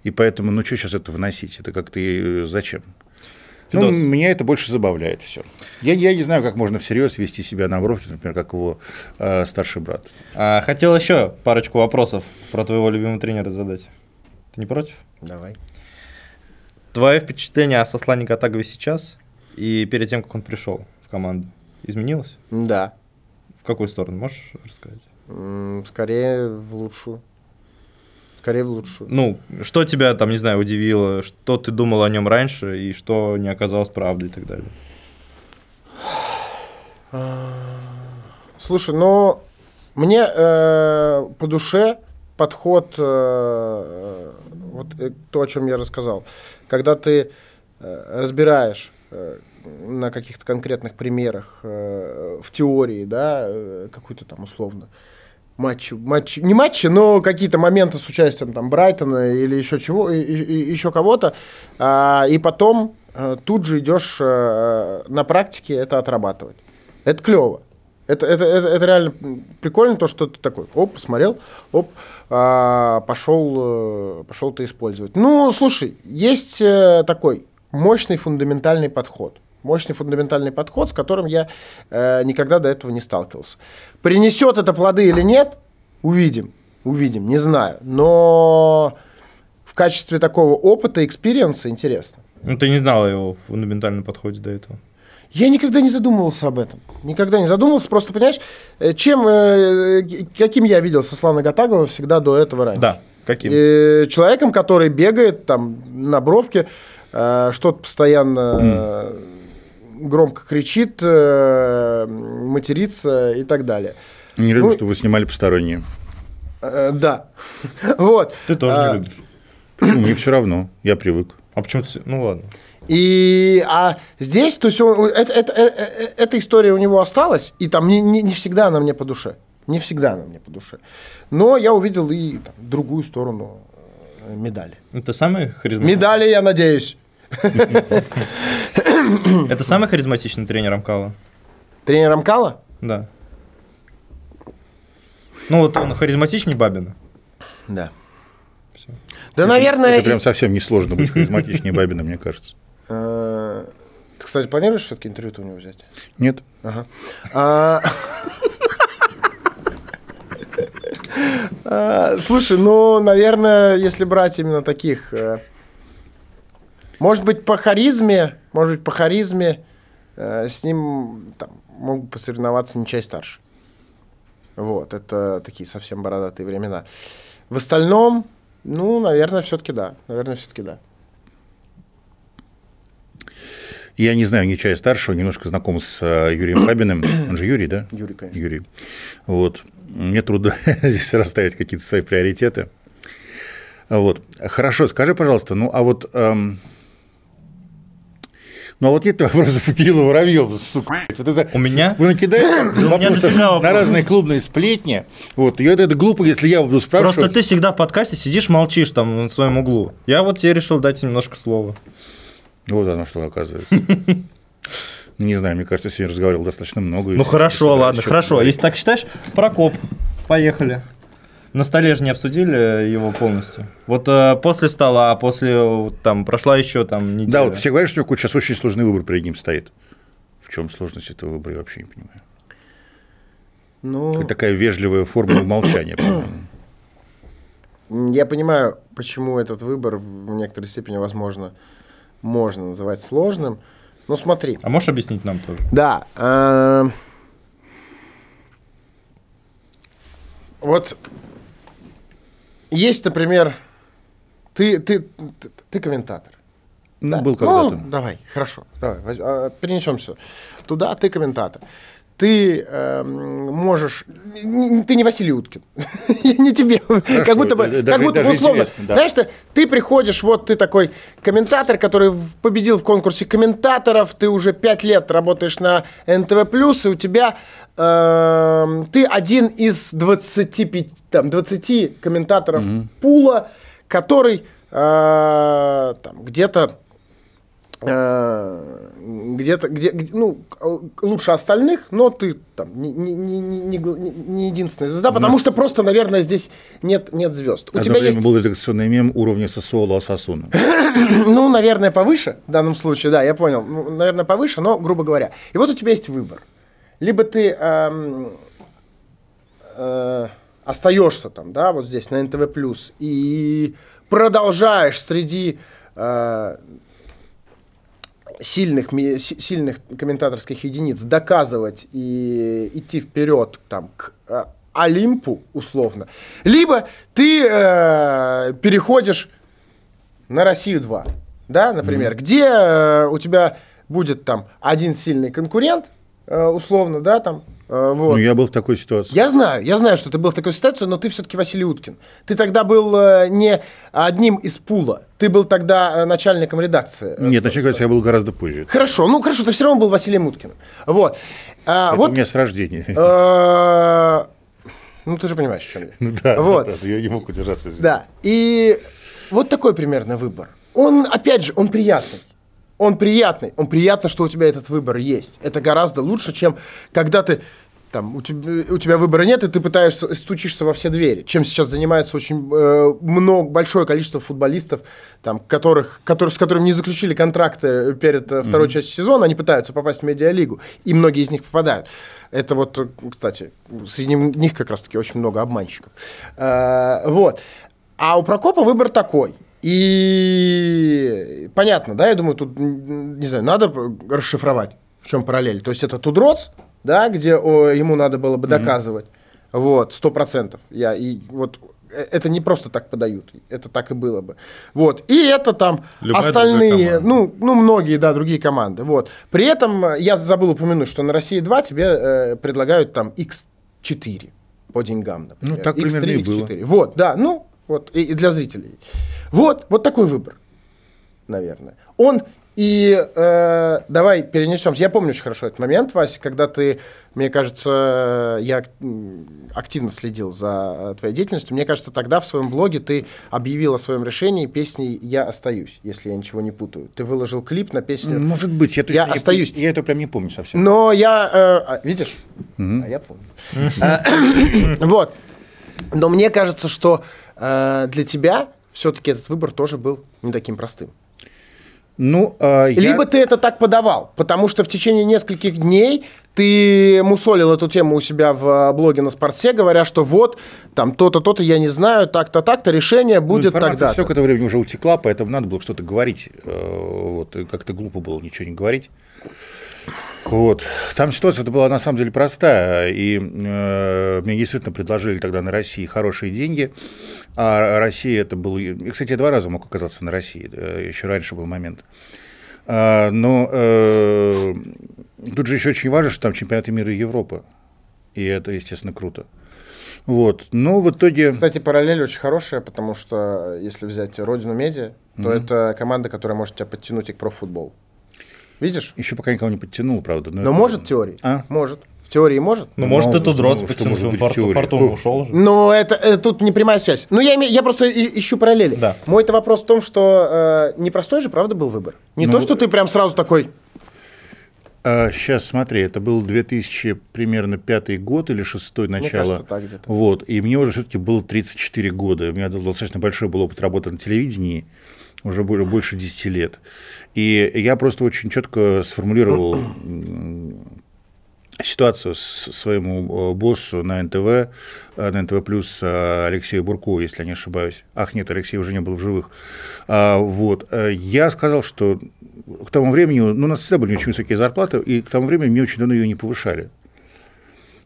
и поэтому, ну что сейчас это вносить, это как-то э, зачем? Ну, Фидос. меня это больше забавляет все. Я, я не знаю, как можно всерьез вести себя на Бровке, например, как его э, старший брат. А, хотел еще парочку вопросов про твоего любимого тренера задать. Ты не против? Давай. Твое впечатление о Сослане Катагове сейчас и перед тем, как он пришел в команду, изменилось? Да. В какую сторону, можешь рассказать? Скорее в лучшую. Скорее в лучшую. Ну, что тебя там, не знаю, удивило, что ты думал о нем раньше и что не оказалось правдой и так далее? Слушай, ну, мне э, по душе подход, э, э, вот э, то, о чем я рассказал, когда ты разбираешь на каких-то конкретных примерах в теории, да, какую-то там условно матч матч, не матчи, но какие-то моменты с участием там Брайтона или еще чего, и, и, еще кого-то, а, и потом а, тут же идешь а, на практике это отрабатывать. Это клево. Это, это, это, это реально прикольно, то, что ты такой, оп, посмотрел, оп, а, пошел, э, пошел ты использовать. Ну, слушай, есть э, такой мощный фундаментальный подход. Мощный фундаментальный подход, с которым я э, никогда до этого не сталкивался. Принесет это плоды или нет, увидим. Увидим, не знаю. Но в качестве такого опыта, экспириенса интересно. Ну, ты не знал о его фундаментальном подходе до этого. Я никогда не задумывался об этом. Никогда не задумывался. Просто, понимаешь, э, чем, э, э, каким я видел Сослана Гатагова всегда до этого раньше. Да, каким? И человеком, который бегает там на бровке, что-то постоянно mm. громко кричит, матерится и так далее. Не люблю, ну, что вы снимали посторонние. да. вот. Ты тоже не а. любишь. Почему? Мне все равно. Я привык. А почему ты... Ну ладно. И а здесь, то есть он, это, это, это, э, э, эта история у него осталась, и там не, не, не всегда она мне по душе. Не всегда она мне по душе. Но я увидел и там, другую сторону э, медали. Это ну, самый харизматичный. Медали, я надеюсь. Это самый харизматичный тренер Амкала? Тренер Амкала? Да. Ну вот он харизматичнее Бабина. Да. Да, наверное... Это прям совсем несложно быть харизматичнее Бабина, мне кажется. Ты, кстати, планируешь все-таки интервью у него взять? Нет. Ага. А, а, слушай, ну, наверное, если брать именно таких, э, может быть, по харизме, может быть, по харизме э, с ним там, могут посоревноваться не чай старше. Вот, это такие совсем бородатые времена. В остальном, ну, наверное, все-таки да. Наверное, все-таки да. Я не знаю Нечая старшего, немножко знаком с э, Юрием Хабиным. Он же Юрий, да? Юрий, конечно. Юрий. Вот. Мне трудно здесь расставить какие-то свои приоритеты. Вот. Хорошо, скажи, пожалуйста, ну а вот... Эм... Ну, а вот нет вопросов у Кирилла Воробьева, сука. Вот это, у меня? Вы накидаете вопросы на разные клубные сплетни. Вот, и это, это глупо, если я буду спрашивать. Просто ты всегда в подкасте сидишь, молчишь там на своем углу. Я вот тебе решил дать немножко слова. Вот оно что оказывается. Ну, не знаю, мне кажется, сегодня разговаривал достаточно много. Ну хорошо, ладно, хорошо. А если так считаешь, Прокоп, поехали. На столе же не обсудили его полностью. Вот э, после стола, а после там прошла еще там неделя. Да, вот все говорят, что какой-то сейчас очень сложный выбор перед ним стоит. В чем сложность этого выбора, я вообще не понимаю. Ну... Это такая вежливая форма умолчания, по Я понимаю, почему этот выбор в некоторой степени возможно можно называть сложным. Ну смотри. А можешь объяснить нам тоже? Да. Э, вот есть, например, ты, ты, ты, ты комментатор. Ну, да. был ну, когда-то. Ну, давай, хорошо, давай, возьм, все а, Туда ты комментатор ты э, можешь... Не, ты не Василий Уткин. не тебе. Хорошо, как будто бы... Даже, как будто бы условно. Да. Знаешь, ты, ты приходишь, вот ты такой комментатор, который победил в конкурсе комментаторов, ты уже пять лет работаешь на НТВ+, и у тебя... Э, ты один из 25, там, 20 комментаторов угу. пула, который э, там где-то Э, где-то, где, ну, лучше остальных, но ты там не, не, не, не единственная звезда, У потому нас... что просто, наверное, здесь нет, нет звезд. У тебя есть... был редакционный мем уровня Сосуоло Асасуна. ну, наверное, повыше в данном случае, да, я понял. Ну, наверное, повыше, но, грубо говоря. И вот у тебя есть выбор. Либо ты эм, э, остаешься там, да, вот здесь, на НТВ+, и продолжаешь среди... Э, сильных, сильных комментаторских единиц доказывать и идти вперед там, к э, Олимпу, условно, либо ты э, переходишь на Россию 2, да, например, mm-hmm. где э, у тебя будет там один сильный конкурент, э, условно, да, там а, вот. Ну, я был в такой ситуации. Я знаю, я знаю, что ты был в такой ситуации, но ты все-таки Василий Уткин. Ты тогда был э, не одним из пула. Ты был тогда э, начальником редакции. Э, Нет, начальником я был гораздо позже. Хорошо, ну хорошо, ты все равно был Василием Уткиным. Вот. А, Это вот у меня с рождения. А, ну, ты же понимаешь, о чем я. Ну, да, вот. да, да, я не мог удержаться здесь. Да, и вот такой примерно выбор. Он, опять же, он приятный он приятный. Он приятно, что у тебя этот выбор есть. Это гораздо лучше, чем когда ты там у тебя, у тебя выбора нет, и ты пытаешься стучишься во все двери. Чем сейчас занимается очень э, много большое количество футболистов, там, которых, которые, с которыми не заключили контракты перед mm-hmm. второй частью сезона, они пытаются попасть в медиалигу, и многие из них попадают. Это вот, э, кстати, среди них как раз-таки очень много обманщиков. Э, вот. А у Прокопа выбор такой. И понятно, да, я думаю, тут, не знаю, надо расшифровать, в чем параллель. То есть это Тудроц, да, где о, ему надо было бы mm-hmm. доказывать. Вот, сто процентов. Я и вот э, это не просто так подают, это так и было бы. Вот. И это там Любая остальные, ну, ну, многие, да, другие команды. Вот. При этом э, я забыл упомянуть, что на России 2 тебе э, предлагают там X4 по деньгам, например. Ну, так X3, примерно и X4. Было. Вот, да, ну, вот, и, и для зрителей. Вот, вот такой выбор, наверное. Он и э, давай перенесемся. Я помню очень хорошо этот момент, Вася, когда ты, мне кажется, я активно следил за э, твоей деятельностью. Мне кажется, тогда в своем блоге ты объявил о своем решении песней «Я остаюсь», если я ничего не путаю. Ты выложил клип на песню «Может быть, я, точно я не, остаюсь». Я это прям не помню совсем. Но я... Э, а, видишь? Угу. А я помню. Э, вот. Но мне кажется, что э, для тебя все-таки этот выбор тоже был не таким простым. Ну, э, я... Либо ты это так подавал, потому что в течение нескольких дней ты мусолил эту тему у себя в а, блоге на спорте, говоря, что вот, там, то-то, то-то, я не знаю, так-то, так-то, решение ну, будет ну, тогда все к этому времени уже утекла, поэтому надо было что-то говорить. Э, вот, как-то глупо было ничего не говорить. Вот. Там ситуация была на самом деле простая, и э, мне действительно предложили тогда на России хорошие деньги, а Россия это был... И, кстати, я два раза мог оказаться на России, еще раньше был момент. А, но э, тут же еще очень важно, что там чемпионаты мира и Европы, и это, естественно, круто. Вот. Но ну, в итоге... Кстати, параллель очень хорошая, потому что э, если взять родину Меди, то mm-hmm. это команда, которая может тебя подтянуть и к профутболу. Видишь? Еще пока никого не подтянул, правда. Но, но это... может теории? А? Может. В теории может? Ну, ну может, это Дроц ну, что фарту, фартум ушел же. Ну, это, это тут не прямая связь. Ну, я, я просто ищу параллели. Да. Мой-то вопрос в том, что э, непростой же, правда, был выбор. Не ну, то, что ты прям сразу такой... А, э, сейчас, смотри, это был 2000, примерно, пятый год или шестой начало. Мне кажется, так вот, и мне уже все-таки было 34 года. У меня достаточно большой был опыт работы на телевидении уже более больше 10 лет. И я просто очень четко сформулировал ситуацию с своему э, боссу на НТВ, э, на НТВ плюс э, Алексею Буркову, если я не ошибаюсь. Ах, нет, Алексей уже не был в живых. А, вот. Я сказал, что к тому времени, ну, у нас всегда были очень высокие зарплаты, и к тому времени мне очень давно ее не повышали.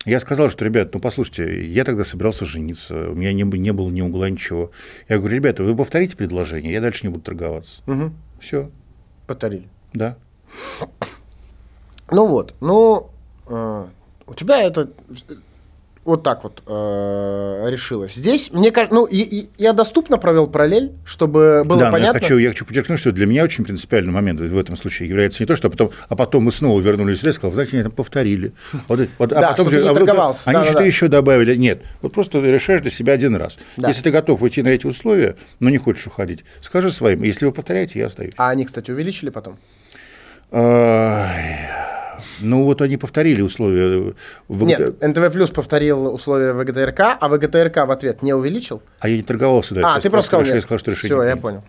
Я сказал, что, ребят, ну послушайте, я тогда собирался жениться, у меня не, не было ни угла, ничего. Я говорю, ребята, вы повторите предложение, я дальше не буду торговаться. Угу. Все. Повторили. Да. Ну вот, ну э, у тебя это вот так вот э, решилось. Здесь, мне кажется, ну, и, и, я доступно провел параллель, чтобы было да, понятно. Да, я хочу, я хочу подчеркнуть, что для меня очень принципиальный момент в этом случае является не то, что потом, а потом мы снова вернулись и сказал, знаете, они там повторили. Вот, вот, а да, а потом, ты не вдруг, Они да, что-то да. еще добавили. Нет, вот просто решаешь для себя один раз. Да. Если ты готов уйти на эти условия, но не хочешь уходить, скажи своим, если вы повторяете, я остаюсь. А они, кстати, увеличили потом? Ну вот они повторили условия. Э, ВГТ... Нет, НТВ Плюс повторил условия ВГТРК, а ВГТРК в ответ не увеличил? А я не торговался дальше. А, ты просто сказал, нет. сказал, что решение Все, я понял.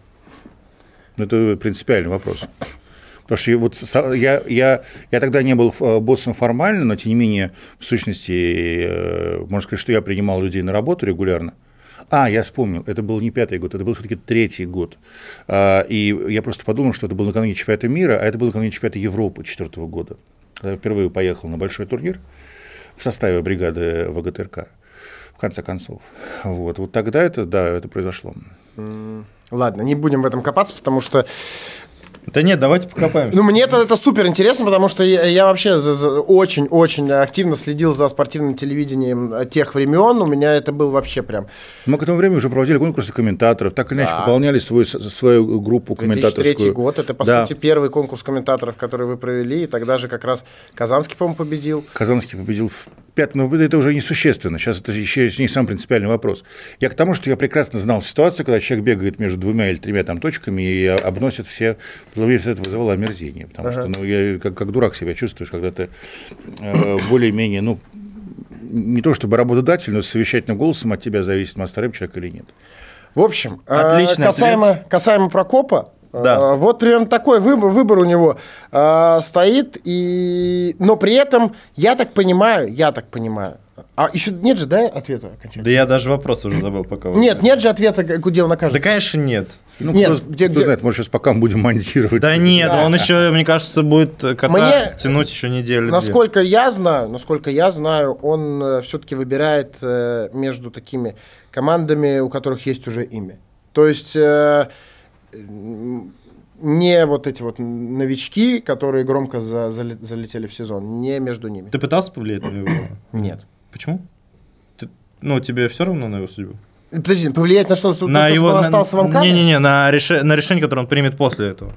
Ну, это принципиальный вопрос. Потому что вот я, я, я тогда не был э, боссом формально, но тем не менее, в сущности, э, можно сказать, что я принимал людей на работу регулярно. А, я вспомнил, это был не пятый год, это был все-таки третий год. А, и я просто подумал, что это был накануне чемпионата мира, а это был накануне чемпионата Европы четвертого года когда э, я впервые поехал на большой турнир в составе бригады ВГТРК, в конце концов. Вот, вот тогда это, да, это произошло. Ладно, не будем в этом копаться, потому что да нет, давайте покопаемся. Ну, мне это, это супер интересно, потому что я, я вообще очень-очень активно следил за спортивным телевидением э, тех времен. У меня это был вообще прям... Мы к этому времени уже проводили конкурсы комментаторов, так или иначе да. пополняли свою, свою группу комментаторскую. 2003 год, это, по да. сути, первый конкурс комментаторов, который вы провели, и тогда же как раз Казанский, по-моему, победил. Казанский победил в пятом, но ну, это уже несущественно. Сейчас это еще не сам принципиальный вопрос. Я к тому, что я прекрасно знал ситуацию, когда человек бегает между двумя или тремя там точками и а, обносит все Словеевс это вызывало омерзение, потому ага. что ну, я как, как дурак себя чувствуешь, когда ты э, более-менее, ну, не то чтобы работодатель, но с совещательным голосом от тебя зависит, мастерым человек или нет. В общем, э, Отличный касаемо, касаемо Прокопа, э, да. Вот примерно такой выбор, выбор у него э, стоит, и... но при этом, я так понимаю, я так понимаю, а еще нет же, да, ответа окончательно? Да я даже вопрос уже забыл, пока. Нет, нет же ответа, Гудел накажет. Да, конечно, нет. Ну, нет, кто, где, кто где... знает, может, сейчас пока мы будем монтировать. Да нет, да. он еще, мне кажется, будет кота мне... тянуть еще неделю. Насколько две. я знаю, насколько я знаю, он э, все-таки выбирает э, между такими командами, у которых есть уже имя. То есть э, не вот эти вот новички, которые громко за, залетели в сезон, не между ними. Ты пытался повлиять на него? Нет. Почему? Ты, ну, тебе все равно на его судьбу? Подожди, повлиять на что? На то, его, что он на, остался в Амкаре? Не-не-не, на, реше, на решение, которое он примет после этого.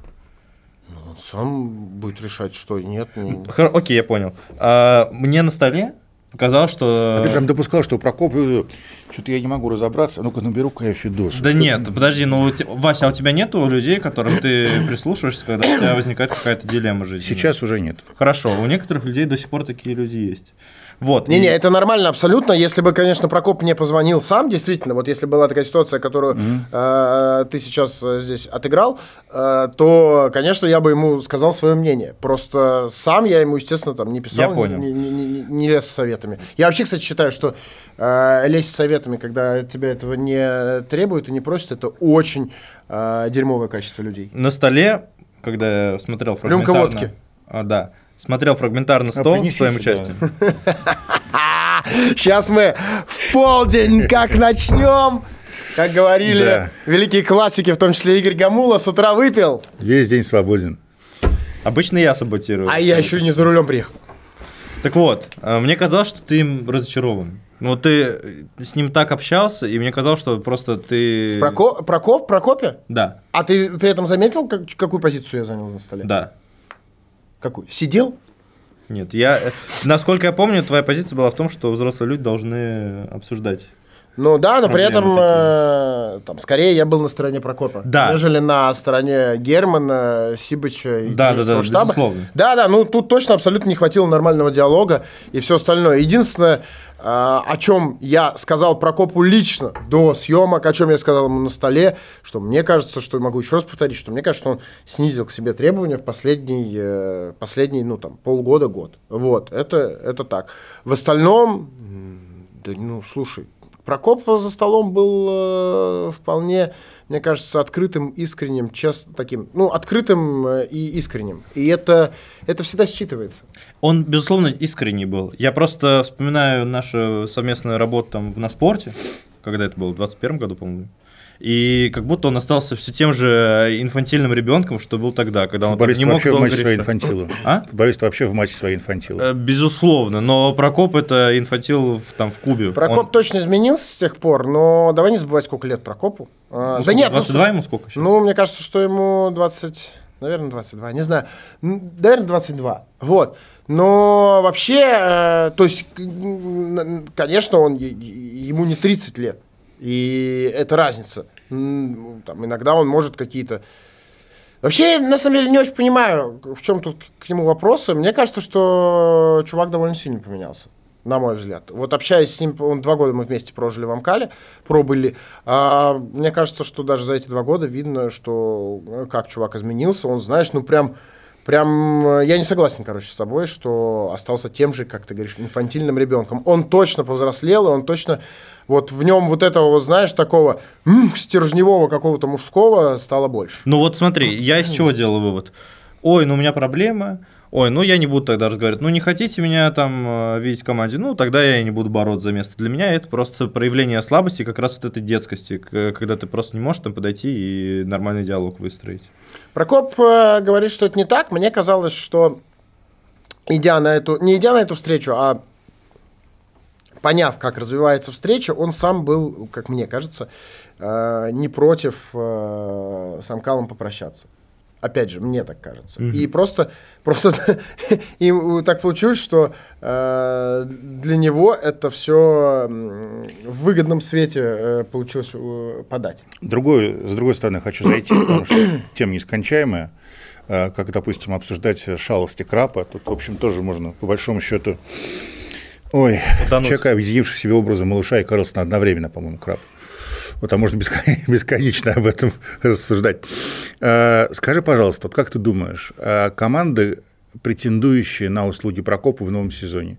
Ну, он сам будет решать, что нет. Ну... Хор, окей, я понял. А, мне на столе показалось, что... А ты прям допускал, что Прокоп... Э, что-то я не могу разобраться. А ну-ка, наберу-ка ну я Фидосу. Да что нет, подожди, ну, те... Вася, а у тебя нету людей, которым ты прислушиваешься, когда у тебя возникает какая-то дилемма жизни? Сейчас уже нет. Хорошо, у некоторых людей до сих пор такие люди есть. Вот. Не-не, и... это нормально абсолютно. Если бы, конечно, Прокоп мне позвонил сам, действительно, вот если была такая ситуация, которую mm-hmm. э, ты сейчас э, здесь отыграл, э, то, конечно, я бы ему сказал свое мнение. Просто сам я ему, естественно, там не писал, я понял. Не, не, не, не лез с советами. Я вообще, кстати, считаю, что э, лезть с советами, когда тебя этого не требуют и не просят, это очень э, дерьмовое качество людей. На столе, когда я смотрел фрагментарно... Рюмка водки. А, да смотрел фрагментарно 100 а, в своем участии. Сейчас мы в полдень как начнем. Как говорили да. великие классики, в том числе Игорь Гамула, с утра выпил. Весь день свободен. Обычно я саботирую. А я еще не за рулем приехал. Так вот, э, мне казалось, что ты им разочарован. Ну, ты с ним так общался, и мне казалось, что просто ты... С Проко... Прокоп? Прокопе? Да. А ты при этом заметил, как... какую позицию я занял на столе? Да. Какой? Сидел? Нет, я, э, насколько я помню, твоя позиция была в том, что взрослые люди должны э, обсуждать ну да, но при этом э, там, скорее я был на стороне Прокопа, да. нежели на стороне Германа, Сибыча и да, да, да, штаба. Безусловно. Да, да, ну тут точно абсолютно не хватило нормального диалога и все остальное. Единственное, э, о чем я сказал Прокопу лично до съемок, о чем я сказал ему на столе, что мне кажется, что могу еще раз повторить, что мне кажется, что он снизил к себе требования в последний, э, последний ну там полгода год. Вот это это так. В остальном, да, ну слушай. Прокоп за столом был э, вполне, мне кажется, открытым, искренним, честным таким, ну, открытым э, и искренним. И это, это всегда считывается. Он, безусловно, искренний был. Я просто вспоминаю нашу совместную работу там в на спорте, когда это было, в 21 году, по-моему, и как будто он остался все тем же э, инфантильным ребенком, что был тогда, когда он не мог вообще в матче своей инфантилы. А? Футболист вообще в матче своей инфантилы. Э, безусловно, но Прокоп это инфантил в, там, в Кубе. Прокоп он... точно изменился с тех пор, но давай не забывать, сколько лет Прокопу. А, ну, да сколько, нет, 22 ну, ему сколько сейчас? Ну, мне кажется, что ему 20, наверное, 22, не знаю. Наверное, 22. Вот. Но вообще, э, то есть, конечно, он, ему не 30 лет. И это разница. Там, иногда он может какие-то... Вообще, на самом деле, не очень понимаю, в чем тут к нему вопросы. Мне кажется, что чувак довольно сильно поменялся на мой взгляд. Вот общаясь с ним, он два года мы вместе прожили в Амкале, пробыли. А, мне кажется, что даже за эти два года видно, что э, как чувак изменился. Он, знаешь, ну прям прям э, я не согласен, короче, с тобой, что остался тем же, как ты говоришь, инфантильным ребенком. Он точно повзрослел, и он точно вот в нем вот этого, вот, знаешь, такого м-м, стержневого какого-то мужского стало больше. Ну вот смотри, я из чего делаю вывод? Ой, ну у меня проблема, ой, ну я не буду тогда разговаривать, ну не хотите меня там э, видеть в команде, ну тогда я и не буду бороться за место. Для меня это просто проявление слабости, как раз вот этой детскости, когда ты просто не можешь там подойти и нормальный диалог выстроить. Прокоп э, говорит, что это не так. Мне казалось, что идя на эту, не идя на эту встречу, а поняв, как развивается встреча, он сам был, как мне кажется, э, не против э, с Амкалом попрощаться. Опять же, мне так кажется. Угу. И просто, просто и так получилось, что э, для него это все в выгодном свете э, получилось э, подать. Другую, с другой стороны, хочу зайти, потому что тема нескончаемая. Э, как, допустим, обсуждать шалости крапа, тут, в общем, тоже можно, по большому счету, ой, Утонуть. человека, объединивших себе образом малыша и Карлсона одновременно, по-моему, крап. Э, вот, а можно бесконечно об этом рассуждать. А, скажи, пожалуйста, вот как ты думаешь, а команды, претендующие на услуги Прокопа в новом сезоне,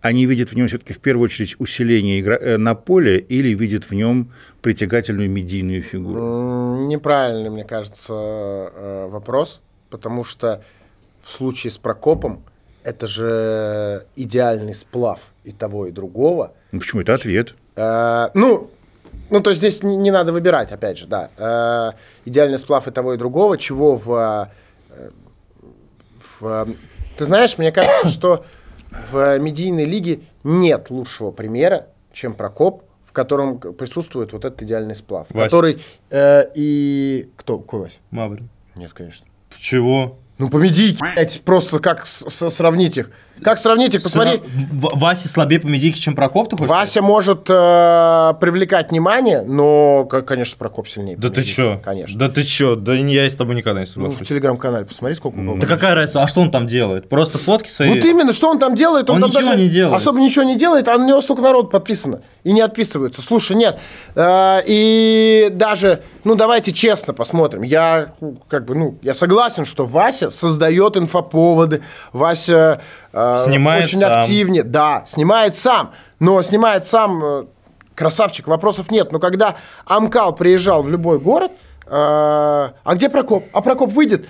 они видят в нем все-таки в первую очередь усиление э, на поле или видят в нем притягательную медийную фигуру? Неправильный, мне кажется, э, вопрос, потому что в случае с Прокопом это же идеальный сплав и того, и другого. Ну, почему это ответ? А, ну, ну, то есть здесь не, не надо выбирать, опять же, да. Э, идеальный сплав и того, и другого, чего в, э, в... Э, ты знаешь, мне кажется, что в медийной лиге нет лучшего примера, чем Прокоп, в котором присутствует вот этот идеальный сплав. Вася. Который э, и... Кто? Какой Вася? Маврин. Нет, конечно. Чего? Ну, по медийке, блядь, просто как с -с сравнить их. Как сравнить их? Посмотри. Сра... Вася слабее по медике, чем Прокоп? Ты Вася сказать? может э, привлекать внимание, но, конечно, Прокоп сильнее. Да ты чё? Конечно. Да ты чё? Да я с тобой никогда не соглашусь. Ну, в телеграм-канале посмотри, сколько mm. Да какая разница? А что он там делает? Просто фотки свои? Вот именно, что он там делает? Он, он там ничего не делает. Особо ничего не делает, а на него столько народ подписано. И не отписываются. Слушай, нет. Э, и даже, ну, давайте честно посмотрим. Я, как бы, ну, я согласен, что Вася создает инфоповоды. Вася Э, снимает очень сам. активнее. Да, снимает сам. Но снимает сам э, красавчик, вопросов нет. Но когда Амкал приезжал в любой город, э, а где Прокоп? А Прокоп выйдет.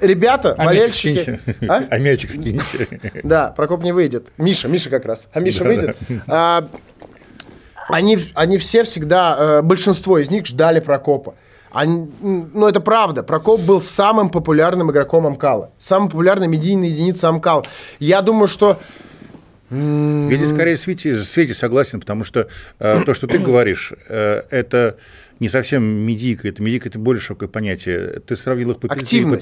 Ребята, а болельщики... Мячик А? а мячик скиньте. Да, Прокоп не выйдет. Миша, Миша как раз. А Миша да, выйдет. Да. А, они, они все всегда, большинство из них ждали Прокопа. Они, а, ну, это правда. Прокоп был самым популярным игроком Амкала. Самым популярным медийной единицей Амкала. Я думаю, что я здесь скорее Свете, Свете согласен, потому что э, то, что ты говоришь, э, это не совсем медийка, это медийка, это более широкое понятие. Ты сравнил их по, пизд... по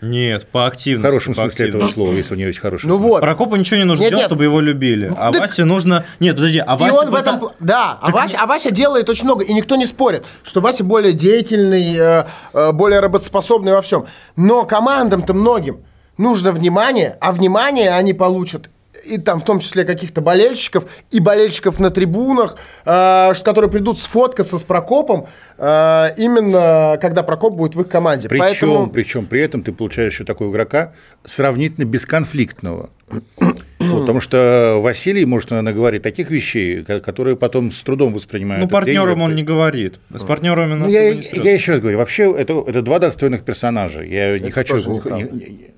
нет, по активности. В хорошем по смысле активности. этого слова, если у нее есть хороший ну смысл. Вот. Прокопу ничего не нужно нет, делать, нет. чтобы его любили. Ну а так... Васе нужно... Нет, подожди, а Вася... И он в этом... Это... Да, а так... Вася, а Вася делает очень много, и никто не спорит, что Вася более деятельный, э, э, более работоспособный во всем. Но командам-то многим нужно внимание, а внимание они получат и там в том числе каких-то болельщиков, и болельщиков на трибунах, э, которые придут сфоткаться с Прокопом, э, именно когда Прокоп будет в их команде. Причем, Поэтому... причем при этом ты получаешь еще такого игрока сравнительно бесконфликтного. потому что Василий может, наверное, говорит таких вещей, которые потом с трудом воспринимают. Ну, партнерам он не говорит. С партнерами ну, я, я еще раз говорю, вообще это, это два достойных персонажа. Я это не хочу... Не, не,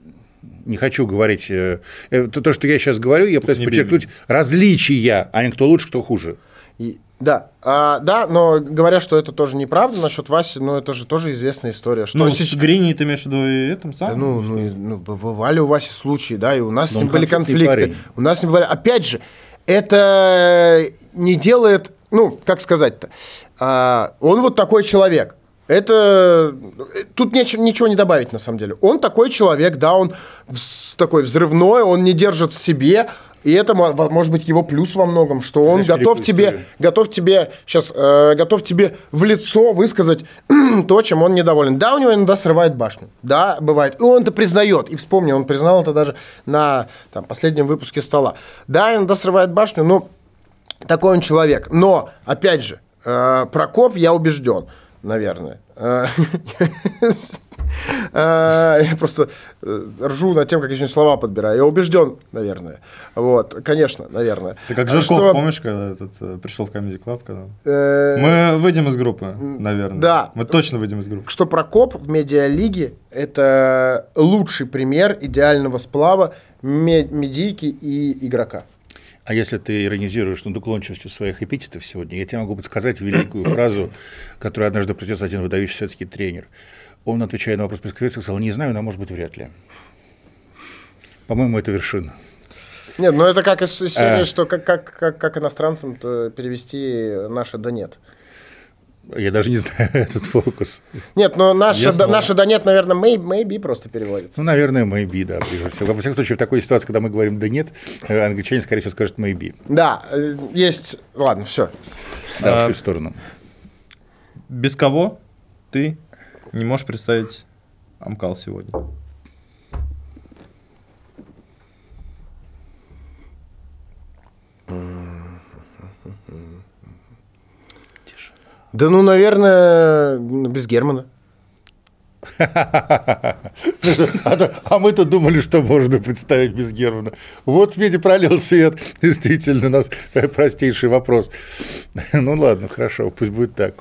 не хочу говорить, э, э, то, что я сейчас говорю, я пытаюсь подчеркнуть различия, а не кто лучше, кто хуже. И, да, а, да, но говоря, что это тоже неправда насчет Васи, ну это же тоже известная история. Что ну, сейчас... с Грини ты имеешь в виду и этом самым? Да, ну, ну, что? ну, ну, бывали у Васи случаи, да, и у нас но с ним были конфликты. У нас с ним были... Опять же, это не делает, ну, как сказать-то, а, он вот такой человек. Это... Э, тут нечего, ничего не добавить, на самом деле. Он такой человек, да, он такой взрывной, он не держит в себе, и это, может быть, его плюс во многом, что он Знаешь, готов тебе, готов тебе сейчас, э, готов тебе в лицо высказать то, чем он недоволен. Да, у него иногда срывает башню, да, бывает. И он это признает. И вспомни, он признал это даже на там, последнем выпуске стола. Да, иногда срывает башню, но такой он человек. Но, опять же, э, Прокоп, я убежден, э, наверное. А, а, я просто э, ржу над тем, как я сегодня слова подбираю. Я убежден, наверное. Вот, конечно, наверное. Ты как Жирков, что... помнишь, когда этот э, пришел в Comedy Club? Когда... Э, Мы выйдем из группы, наверное. Да. Мы точно выйдем из группы. Что Прокоп в медиалиге – это лучший пример идеального сплава медийки и игрока. А если ты иронизируешь над уклончивостью своих эпитетов сегодня, я тебе могу подсказать великую фразу, которую однажды произнес один выдающийся советский тренер. Он, отвечая на вопрос пресс сказал, не знаю, но, может быть, вряд ли. По-моему, это вершина. Нет, ну это как из, из а. серии, а... что как, как, как, как иностранцам перевести наше «да нет». Я даже не знаю этот фокус. Нет, но наша да, наше да нет, наверное, may, maybe просто переводится. Ну, наверное, maybe, да, прежде всего. Во всяком случае, в такой ситуации, когда мы говорим да нет, э, англичане, скорее всего, скажут maybe. Да, э, есть... Ладно, все. Да, ушли а, в сторону. Без кого ты не можешь представить Амкал сегодня? Да ну, наверное, без Германа. А, а мы-то думали, что можно представить без Германа. Вот в виде пролил свет. Действительно, у нас э, простейший вопрос. Ну ладно, хорошо, пусть будет так.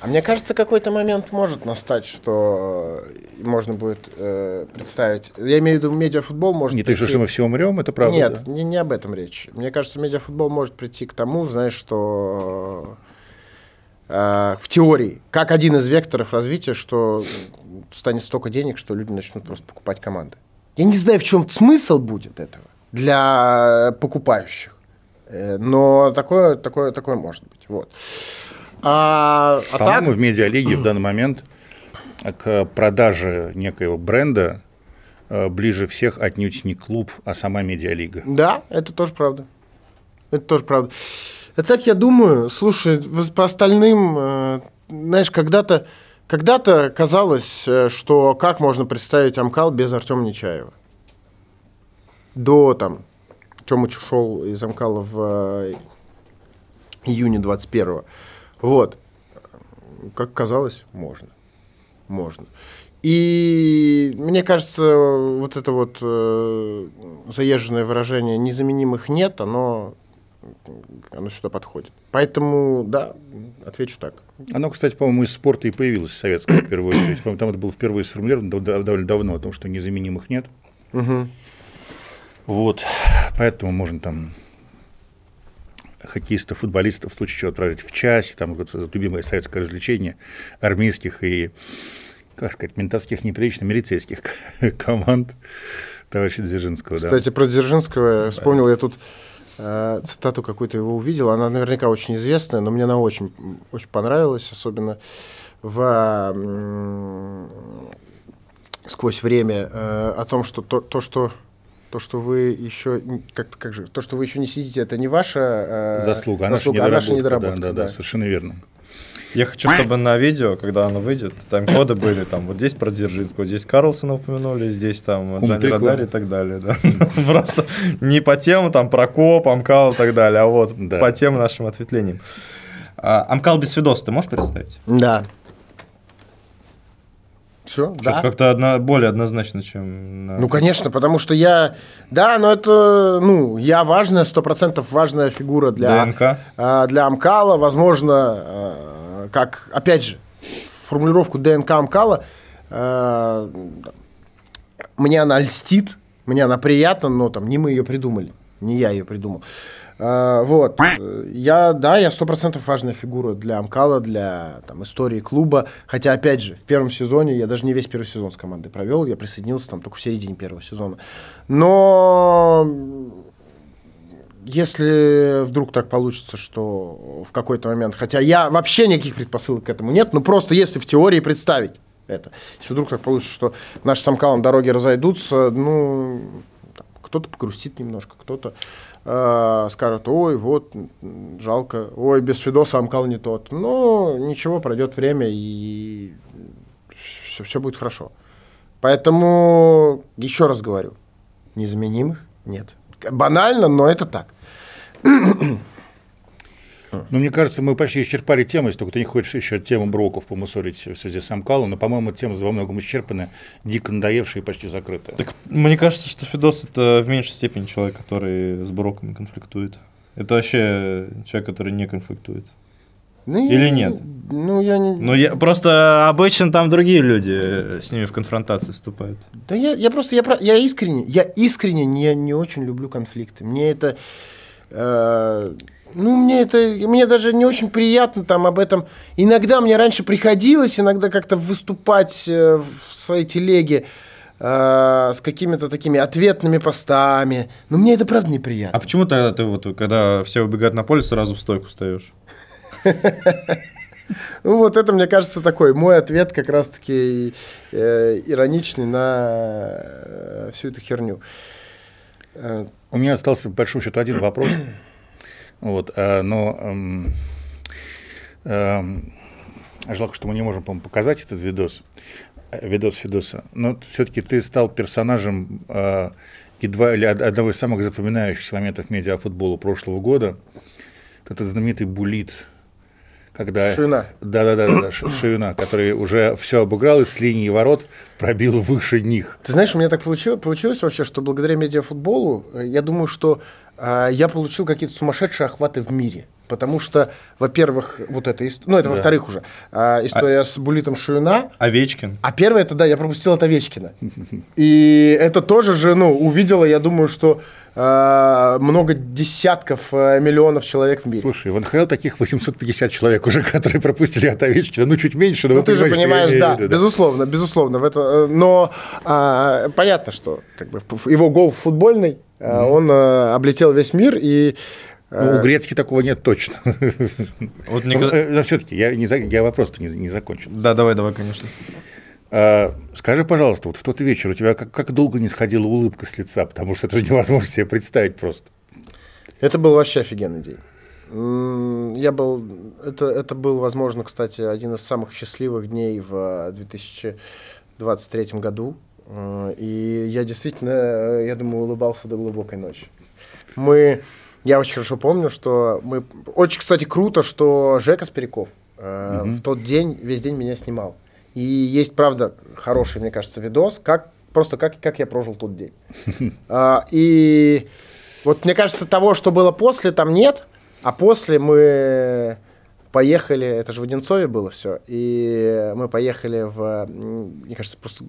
А мне кажется, какой-то момент может настать, что э, можно будет э, представить. Я имею в виду, медиафутбол может... Не прийти... ты что, что мы все умрем, это правда? Нет, да? не, не об этом речь. Мне кажется, медиафутбол может прийти к тому, знаешь, что Э, в теории, как один из векторов развития, что станет столько денег, что люди начнут просто покупать команды. Я не знаю, в чем смысл будет этого для покупающих, э, но такое, такое, такое может быть. Вот. А, а По-моему, так... в медиалиге в данный момент к продаже некоего бренда э, ближе всех отнюдь не клуб, а сама медиалига. Да, это тоже правда. Это тоже правда. Да так я думаю. Слушай, по остальным, э, знаешь, когда-то когда, -то, казалось, э, что как можно представить Амкал без Артема Нечаева? До там Тёмыч ушел из Амкала в э, июне 21-го. Вот. Как казалось, можно. Можно. И мне кажется, вот это вот э, заезженное выражение «незаменимых нет», оно оно сюда подходит. Поэтому, да, отвечу так. Оно, кстати, по-моему, из спорта и появилось советское впервые. То есть, по-моему, там это было впервые сформулировано довольно давно, о том, что незаменимых нет. Угу. Вот, поэтому можно там хоккеистов, футболистов в случае чего отправить в часть, там вот, любимое советское развлечение армейских и, как сказать, ментовских неприлично, милицейских команд товарища Дзержинского. Кстати, да. про Дзержинского да. вспомнил я тут Э, цитату какую-то его увидел, она наверняка очень известная, но мне она очень, очень понравилась, особенно в «Сквозь время» э, о том, что то, то что то, что вы еще как, как же, то, что вы еще не сидите, это не ваша э, заслуга, а наша недоработка. А наша недоработка да, да, да, да, совершенно верно. Я хочу, чтобы на видео, когда оно выйдет, там коды были, там вот здесь про Дзержинского, здесь Карлсона упомянули, здесь там Джанни и так далее. Да. Просто не по темам, там про Коп, Амкал и так далее, а вот по тем нашим ответвлениям. А, Амкал без видоса ты можешь представить? Да. Все, да. Как-то одна, более однозначно, чем... На... Ну, конечно, потому что я... Да, но это, ну, я важная, сто процентов важная фигура для... ДНК. Э, для Амкала, возможно, а, как, опять же, формулировку ДНК Амкала, э, мне она льстит, мне она приятна, но там не мы ее придумали, не я ее придумал. Э, вот. Я, да, я сто процентов важная фигура для Амкала, для там, истории клуба. Хотя, опять же, в первом сезоне, я даже не весь первый сезон с командой провел, я присоединился там только в середине первого сезона. Но если вдруг так получится, что в какой-то момент, хотя я вообще никаких предпосылок к этому нет, но просто если в теории представить это, если вдруг так получится, что наши с Амкалом дороги разойдутся, ну, кто-то погрустит немножко, кто-то э, скажет, ой, вот, жалко, ой, без Фидоса Амкал не тот. Но ничего, пройдет время, и все, все будет хорошо. Поэтому, еще раз говорю, незаменимых нет. Банально, но это так. Ну, мне кажется, мы почти исчерпали тему, если только ты не хочешь еще тему броков помусорить в связи с Амкалом, но, по-моему, тема во многом исчерпана, дико надоевшая и почти закрытая. Так мне кажется, что Федос это в меньшей степени человек, который с броками конфликтует. Это вообще человек, который не конфликтует. Ну, Или нет? Ну, я не... Ну, я, просто обычно там другие люди э, с ними в конфронтации вступают. Да я, я просто, я, я искренне, я искренне не, не очень люблю конфликты. Мне это... Э, ну, мне это, мне даже не очень приятно там об этом. Иногда мне раньше приходилось иногда как-то выступать э, в своей телеге э, с какими-то такими ответными постами. Но мне это правда неприятно. А почему тогда ты вот, когда все убегают на поле, сразу в стойку встаешь? Ну вот это, мне кажется, такой мой ответ как раз-таки э, ироничный на э, всю эту херню. У меня остался, по большому счету, один вопрос. Вот, а, но эм, эм, жалко, что мы не можем, по показать этот видос, э, видос Фидоса. Но все-таки ты стал персонажем э, едва или одного из самых запоминающихся моментов медиафутбола прошлого года. Этот знаменитый булит когда... Шина. Да-да-да, Шина, который уже все обыграл и с линии ворот пробил выше них. Ты знаешь, у меня так получилось, получилось вообще, что благодаря медиафутболу, э, я думаю, что э, я получил какие-то сумасшедшие охваты в мире. Потому что, во-первых, вот это, ну это да. во-вторых уже, э, история а... с Булитом Шуина. Овечкин. А первое это, да, я пропустил от Овечкина. И это тоже же, ну, увидела, я думаю, что Э, много десятков э, миллионов человек в мире. Слушай, в НХЛ таких 850 человек уже, которые пропустили от Овечкина, ну, чуть меньше, но ну, ты же понимаешь, да, виду, да, безусловно, безусловно. В это, э, но а, понятно, что как бы, его гол футбольный, mm-hmm. он а, облетел весь мир, и ну, у Грецки такого нет точно. Вот никогда... Ну, но все-таки я, не, я вопрос-то не, не закончил. Да, давай, давай, конечно. А, скажи, пожалуйста, вот в тот вечер у тебя как, как долго не сходила улыбка с лица, потому что это же невозможно себе представить просто. Это был вообще офигенный день. Я был, это, это был, возможно, кстати, один из самых счастливых дней в 2023 э, году. Э, и я действительно, э, я думаю, улыбался до глубокой ночи. Мы, я очень хорошо помню, что мы, очень, кстати, круто, что Жека Спиряков угу. в тот день, весь день меня снимал. И есть, правда, хороший, мне кажется, видос, как просто как, как я прожил тот день. А, и вот мне кажется, того, что было после, там нет. А после мы поехали, это же в Одинцове было все, и мы поехали в, мне кажется, просто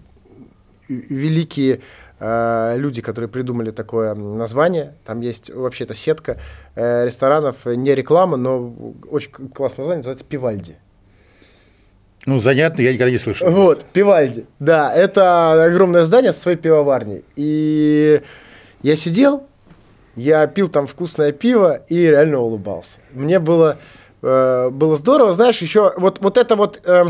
великие а, люди, которые придумали такое название. Там есть вообще эта сетка э, ресторанов, не реклама, но очень классное название, называется «Пивальди». Ну, занятно, я никогда не слышал. Вот, Пивальди. Да, это огромное здание со своей пивоварней. И я сидел, я пил там вкусное пиво и реально улыбался. Мне было, э, было здорово, знаешь, еще вот, вот эта вот... Э,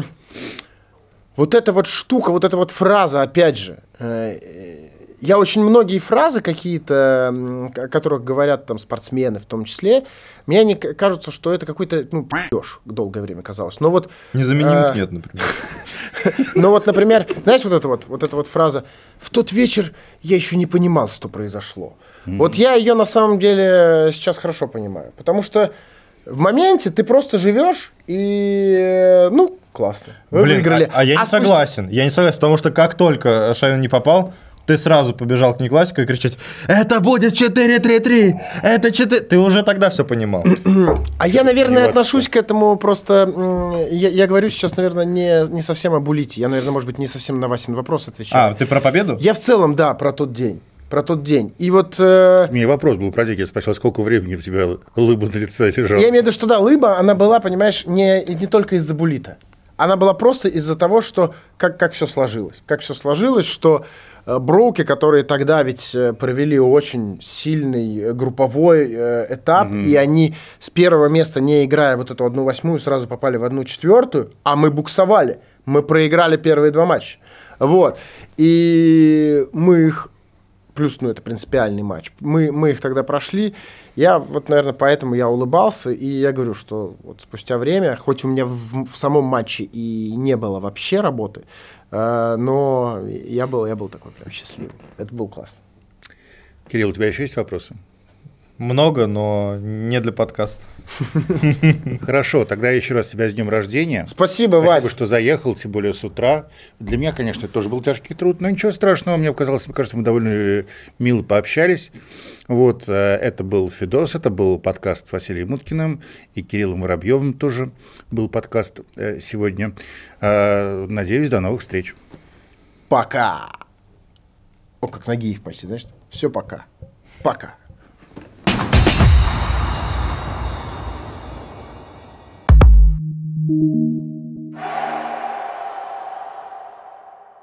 вот эта вот штука, вот эта вот фраза, опять же, э, я очень многие фразы какие-то, о которых говорят там спортсмены в том числе, мне они кажутся, что это какой-то, ну, пи***ш, долгое время казалось. Но вот... Незаменимых а... нет, например. Но вот, например, знаешь, вот эта вот, вот эта вот фраза «В тот вечер я еще не понимал, что произошло». Вот я ее на самом деле сейчас хорошо понимаю, потому что в моменте ты просто живешь и, э, ну, классно. Вы Блин, выиграли. А, а я а не спустя... согласен. Я не согласен, потому что как только Шавин не попал, ты сразу побежал к Никласику и кричать, это будет 4-3-3, это 4... Ты уже тогда все понимал. а я, наверное, отношусь к этому просто... Я, я говорю сейчас, наверное, не, не совсем об Булите. Я, наверное, может быть, не совсем на Васин вопрос отвечаю. А, ты про победу? Я в целом, да, про тот день про тот день. И вот... Э... У вопрос был про день, я спросил, а сколько времени у тебя лыба на лице лежала? Я имею в виду, что да, лыба, она была, понимаешь, не, не только из-за булита. Она была просто из-за того, что как, как все сложилось. Как все сложилось, что Э, Броуки, которые тогда ведь э, провели очень сильный э, групповой этап, угу. и они с первого места, не играя вот эту одну восьмую, сразу попали в одну четвертую, а мы буксовали. Мы проиграли первые два матча. Вот. И мы их плюс, ну, это принципиальный матч. Мы, мы их тогда прошли. Я вот, наверное, поэтому я улыбался, и я говорю, что вот спустя время, хоть у меня в, в самом матче и не было вообще работы, а, но я был, я был такой прям счастливый. Это был класс. Кирилл, у тебя еще есть вопросы? Много, но не для подкаста. Хорошо, тогда еще раз тебя с днем рождения. Спасибо, Спасибо Спасибо, что заехал, тем более с утра. Для меня, конечно, это тоже был тяжкий труд, но ничего страшного. Мне показалось, мне кажется, мы довольно э, мило пообщались. Вот, э, это был Федос, это был подкаст с Василием Муткиным и Кириллом Воробьевым тоже был подкаст э, сегодня. Надеюсь, до новых встреч. Пока. О, как Нагиев почти, знаешь? Все, пока. Пока. Thank you.